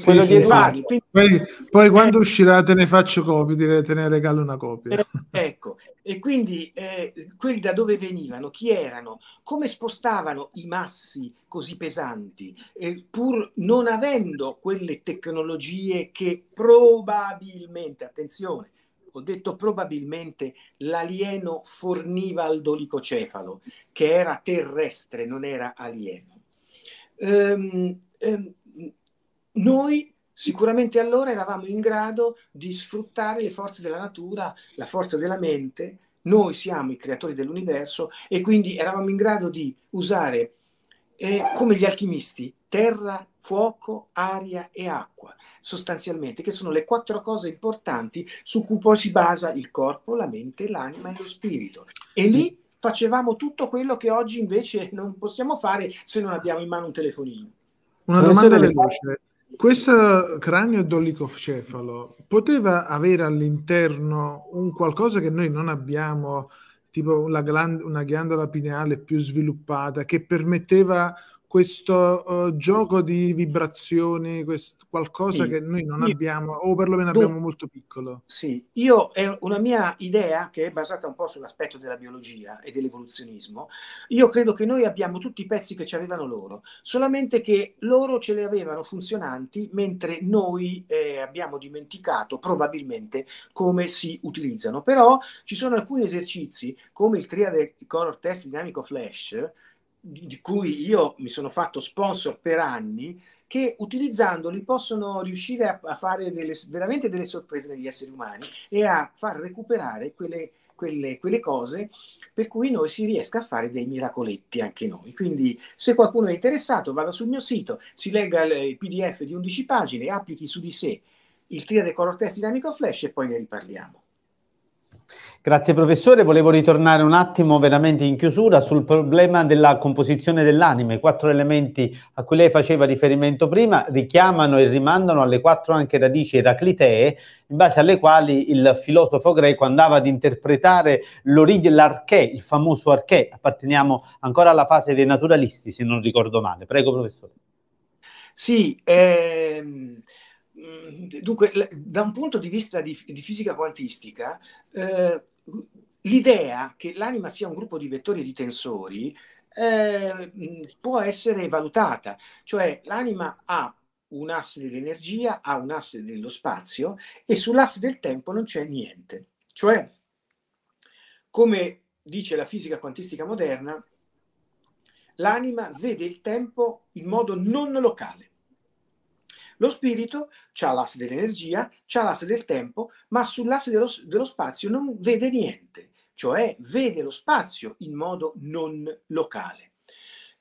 sì, sì, sì. Quindi... Poi, poi, quando uscirà te ne faccio copia, copie, te ne regalo una copia. Eh, ecco, e quindi eh, quelli da dove venivano, chi erano, come spostavano i massi così pesanti, eh, pur non avendo quelle tecnologie che probabilmente, attenzione, ho detto probabilmente l'alieno forniva al dolicocefalo, che era terrestre, non era alieno. Ehm, ehm, noi sicuramente allora eravamo in grado di sfruttare le forze della natura, la forza della mente, noi siamo i creatori dell'universo e quindi eravamo in grado di usare eh, come gli alchimisti, terra, fuoco, aria e acqua, sostanzialmente, che sono le quattro cose importanti su cui poi si basa il corpo, la mente, l'anima e lo spirito. E lì mm. facevamo tutto quello che oggi invece non possiamo fare se non abbiamo in mano un telefonino. Una domanda veloce. Questo cranio dolicocefalo poteva avere all'interno un qualcosa che noi non abbiamo tipo una, gland- una ghiandola pineale più sviluppata che permetteva questo uh, gioco di vibrazioni, quest- qualcosa sì, che noi non abbiamo, o perlomeno do, abbiamo molto piccolo. Sì, io è una mia idea che è basata un po' sull'aspetto della biologia e dell'evoluzionismo. Io credo che noi abbiamo tutti i pezzi che ci avevano loro, solamente che loro ce li avevano funzionanti, mentre noi eh, abbiamo dimenticato probabilmente come si utilizzano. Però ci sono alcuni esercizi, come il triade color test dinamico flash, di cui io mi sono fatto sponsor per anni, che utilizzandoli possono riuscire a, a fare delle, veramente delle sorprese negli esseri umani e a far recuperare quelle, quelle, quelle, cose per cui noi si riesca a fare dei miracoletti anche noi. Quindi se qualcuno è interessato vada sul mio sito, si legga il PDF di 11 pagine, applichi su di sé il triade color test dinamico flash e poi ne riparliamo. Grazie professore, volevo ritornare un attimo veramente in chiusura sul problema della composizione dell'anima. I quattro elementi a cui lei faceva riferimento prima richiamano e rimandano alle quattro anche radici eraclitee, in base alle quali il filosofo greco andava ad interpretare l'origine, l'archè, il famoso archè. Apparteniamo ancora alla fase dei naturalisti, se non ricordo male. Prego professore. Sì, ehm Ehm, dunque, da un punto di vista di, di fisica quantistica, eh, l'idea che l'anima sia un gruppo di vettori e di tensori eh, può essere valutata, cioè l'anima ha un asse dell'energia, ha un asse dello spazio e sull'asse del tempo non c'è niente. Cioè, come dice la fisica quantistica moderna, l'anima vede il tempo in modo non locale. Lo spirito ha l'asse dell'energia, ha l'asse del tempo, ma sull'asse dello, dello spazio non vede niente, cioè vede lo spazio in modo non locale.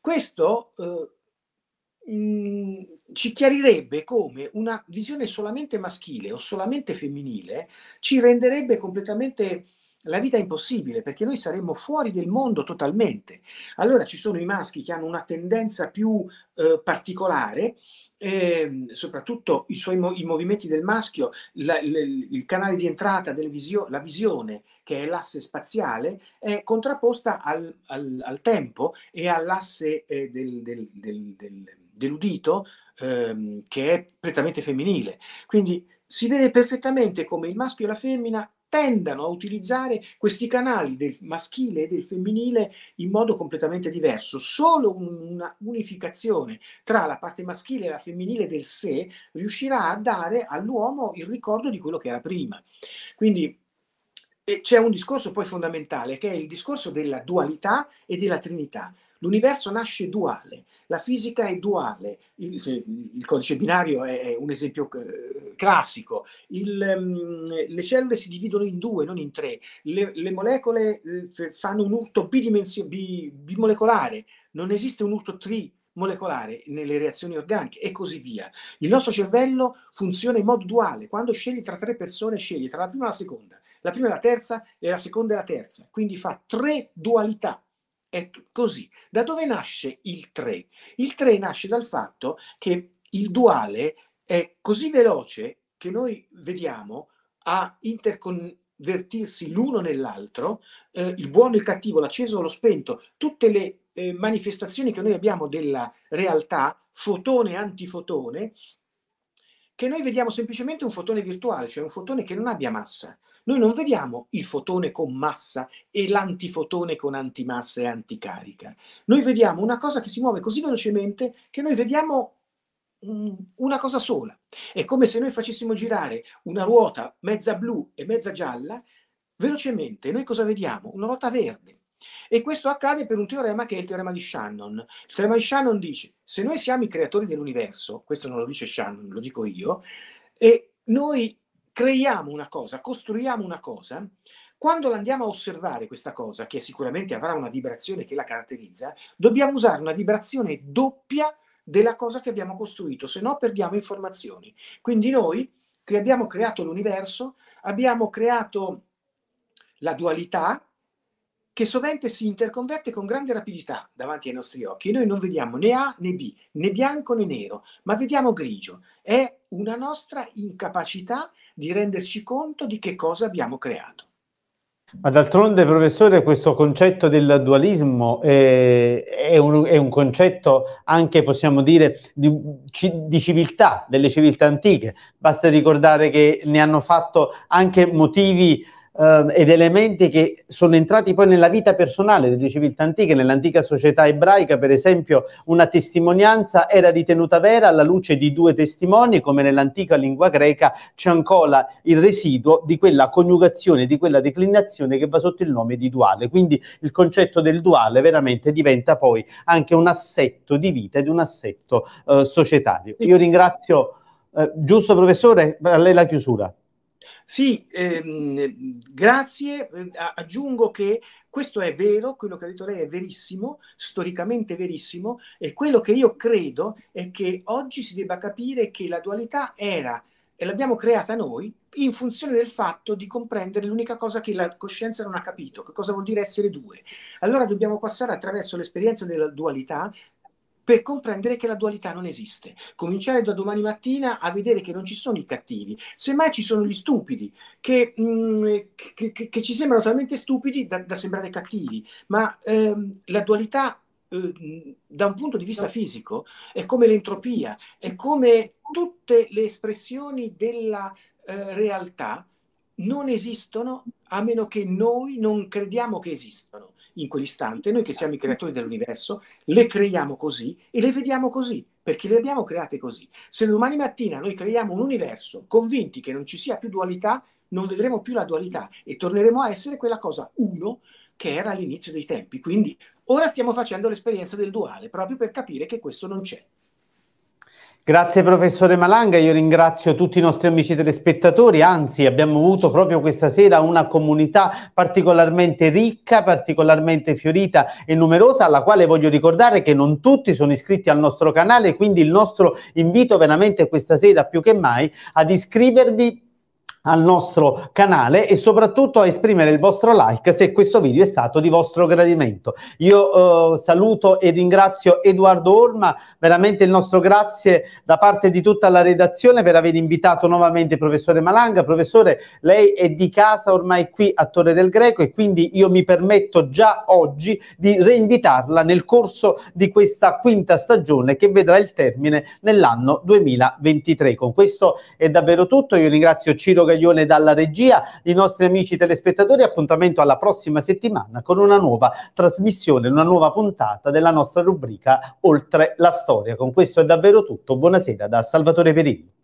Questo eh, mh, mm, ci chiarirebbe come una visione solamente maschile o solamente femminile ci renderebbe completamente la vita impossibile perché noi saremmo fuori del mondo totalmente. Allora ci sono i maschi che hanno una tendenza più eh, particolare eh, soprattutto i suoi i movimenti del maschio, la, il, il canale di entrata, visio la visione, che è l'asse spaziale, è contrapposta al, al, al tempo e all'asse eh, del, del, del, dell'udito, ehm, che è prettamente femminile. Quindi si vede perfettamente come il maschio e la femmina tendano a utilizzare questi canali del maschile e del femminile in modo completamente diverso. Solo una unificazione tra la parte maschile e la femminile del sé riuscirà a dare all'uomo il ricordo di quello che era prima. Quindi eh, c'è un discorso poi fondamentale che è il discorso della dualità e della trinità. L'universo nasce duale, la fisica è duale, il, il codice binario è un esempio eh, classico, il, ehm, le cellule si dividono in due, non in tre, le, le molecole eh, fanno un urto bidimension- bimolecolare, non esiste un urto trimolecolare nelle reazioni organiche e così via. Il nostro cervello funziona in modo duale. Quando scegli tra tre persone, scegli tra la prima e la seconda, la prima e la terza e la seconda e la terza. Quindi fa tre dualità. È così. Da dove nasce il 3? Il 3 nasce dal fatto che il duale è così veloce che noi vediamo a interconvertirsi l'uno nell'altro, eh, il buono, e il cattivo, l'acceso, lo spento, tutte le eh, manifestazioni che noi abbiamo della realtà, fotone e antifotone, che noi vediamo semplicemente un fotone virtuale, cioè un fotone che non abbia massa. Noi non vediamo il fotone con massa e l'antifotone con antimassa e anticarica. Noi vediamo una cosa che si muove così velocemente che noi vediamo mm, una cosa sola. È come se noi facessimo girare una ruota mezza blu e mezza gialla velocemente. Noi cosa vediamo? Una ruota verde. E questo accade per un teorema che è il teorema di Shannon. Il teorema di Shannon dice, se noi siamo i creatori dell'universo, questo non lo dice Shannon, lo dico io, e noi creiamo una cosa, costruiamo una cosa, quando andiamo a osservare questa cosa, che sicuramente avrà una vibrazione che la caratterizza, dobbiamo usare una vibrazione doppia della cosa che abbiamo costruito, se no perdiamo informazioni. Quindi noi che abbiamo creato l'universo, abbiamo creato la dualità che sovente si interconverte con grande rapidità davanti ai nostri occhi. Noi non vediamo né A né B, né bianco né nero, ma vediamo grigio. È una nostra incapacità di renderci conto di che cosa abbiamo creato. Ma d'altronde, professore, questo concetto del dualismo eh, è, un, è, un, concetto anche, possiamo dire, di, di, civiltà, delle civiltà antiche. Basta ricordare che ne hanno fatto anche motivi eh, ed elementi che sono entrati poi nella vita personale delle civiltà antiche, nell'antica società ebraica per esempio una testimonianza era ritenuta vera alla luce di due testimoni come nell'antica lingua greca c'è ancora il residuo di quella coniugazione, di quella declinazione che va sotto il nome di duale, quindi il concetto del duale veramente diventa poi anche un assetto di vita ed un assetto eh, societario. Io ringrazio, eh, giusto professore, a lei la chiusura. Sì, ehm, grazie. Aggiungo che questo è vero, quello che ha detto lei è verissimo, storicamente verissimo, e quello che io credo è che oggi si debba capire che la dualità era e l'abbiamo creata noi in funzione del fatto di comprendere l'unica cosa che la coscienza non ha capito, che cosa vuol dire essere due. Allora dobbiamo passare attraverso l'esperienza della dualità per comprendere che la dualità non esiste. Cominciare da domani mattina a vedere che non ci sono i cattivi, semmai ci sono gli stupidi, che, mh, mm, che, che, che ci sembrano talmente stupidi da, da sembrare cattivi, ma ehm, la dualità eh, mm, da un punto di vista fisico è come l'entropia, è come tutte le espressioni della eh, realtà non esistono a meno che noi non crediamo che esistano in quell'istante, noi che esatto. siamo i creatori dell'universo, le creiamo così e le vediamo così, perché le abbiamo create così. Se domani mattina noi creiamo un universo convinti che non ci sia più dualità, non vedremo più la dualità e torneremo a essere quella cosa uno che era all'inizio dei tempi. Quindi ora stiamo facendo l'esperienza del duale proprio per capire che questo non c'è. Grazie professore Malanga, io ringrazio tutti i nostri amici telespettatori, anzi abbiamo avuto proprio questa sera una comunità particolarmente ricca, particolarmente fiorita e numerosa, alla quale voglio ricordare che non tutti sono iscritti al nostro canale, quindi il nostro invito veramente questa sera più che mai ad iscrivervi al nostro canale e soprattutto a esprimere il vostro like se questo video è stato di vostro gradimento. Io eh, saluto e ringrazio Edoardo Orma, veramente il nostro grazie da parte di tutta la redazione per aver invitato nuovamente il professore Malanga. Professore, lei è di casa ormai qui a Torre del Greco e quindi io mi permetto già oggi di reinvitarla nel corso di questa quinta stagione che vedrà il termine nell'anno 2023. Con questo è davvero tutto, io ringrazio Ciro Gagliano Quaglione dalla regia, i nostri amici telespettatori, appuntamento alla prossima settimana con una nuova trasmissione, una nuova puntata della nostra rubrica Oltre la storia. Con questo è davvero tutto, buonasera da Salvatore Perini.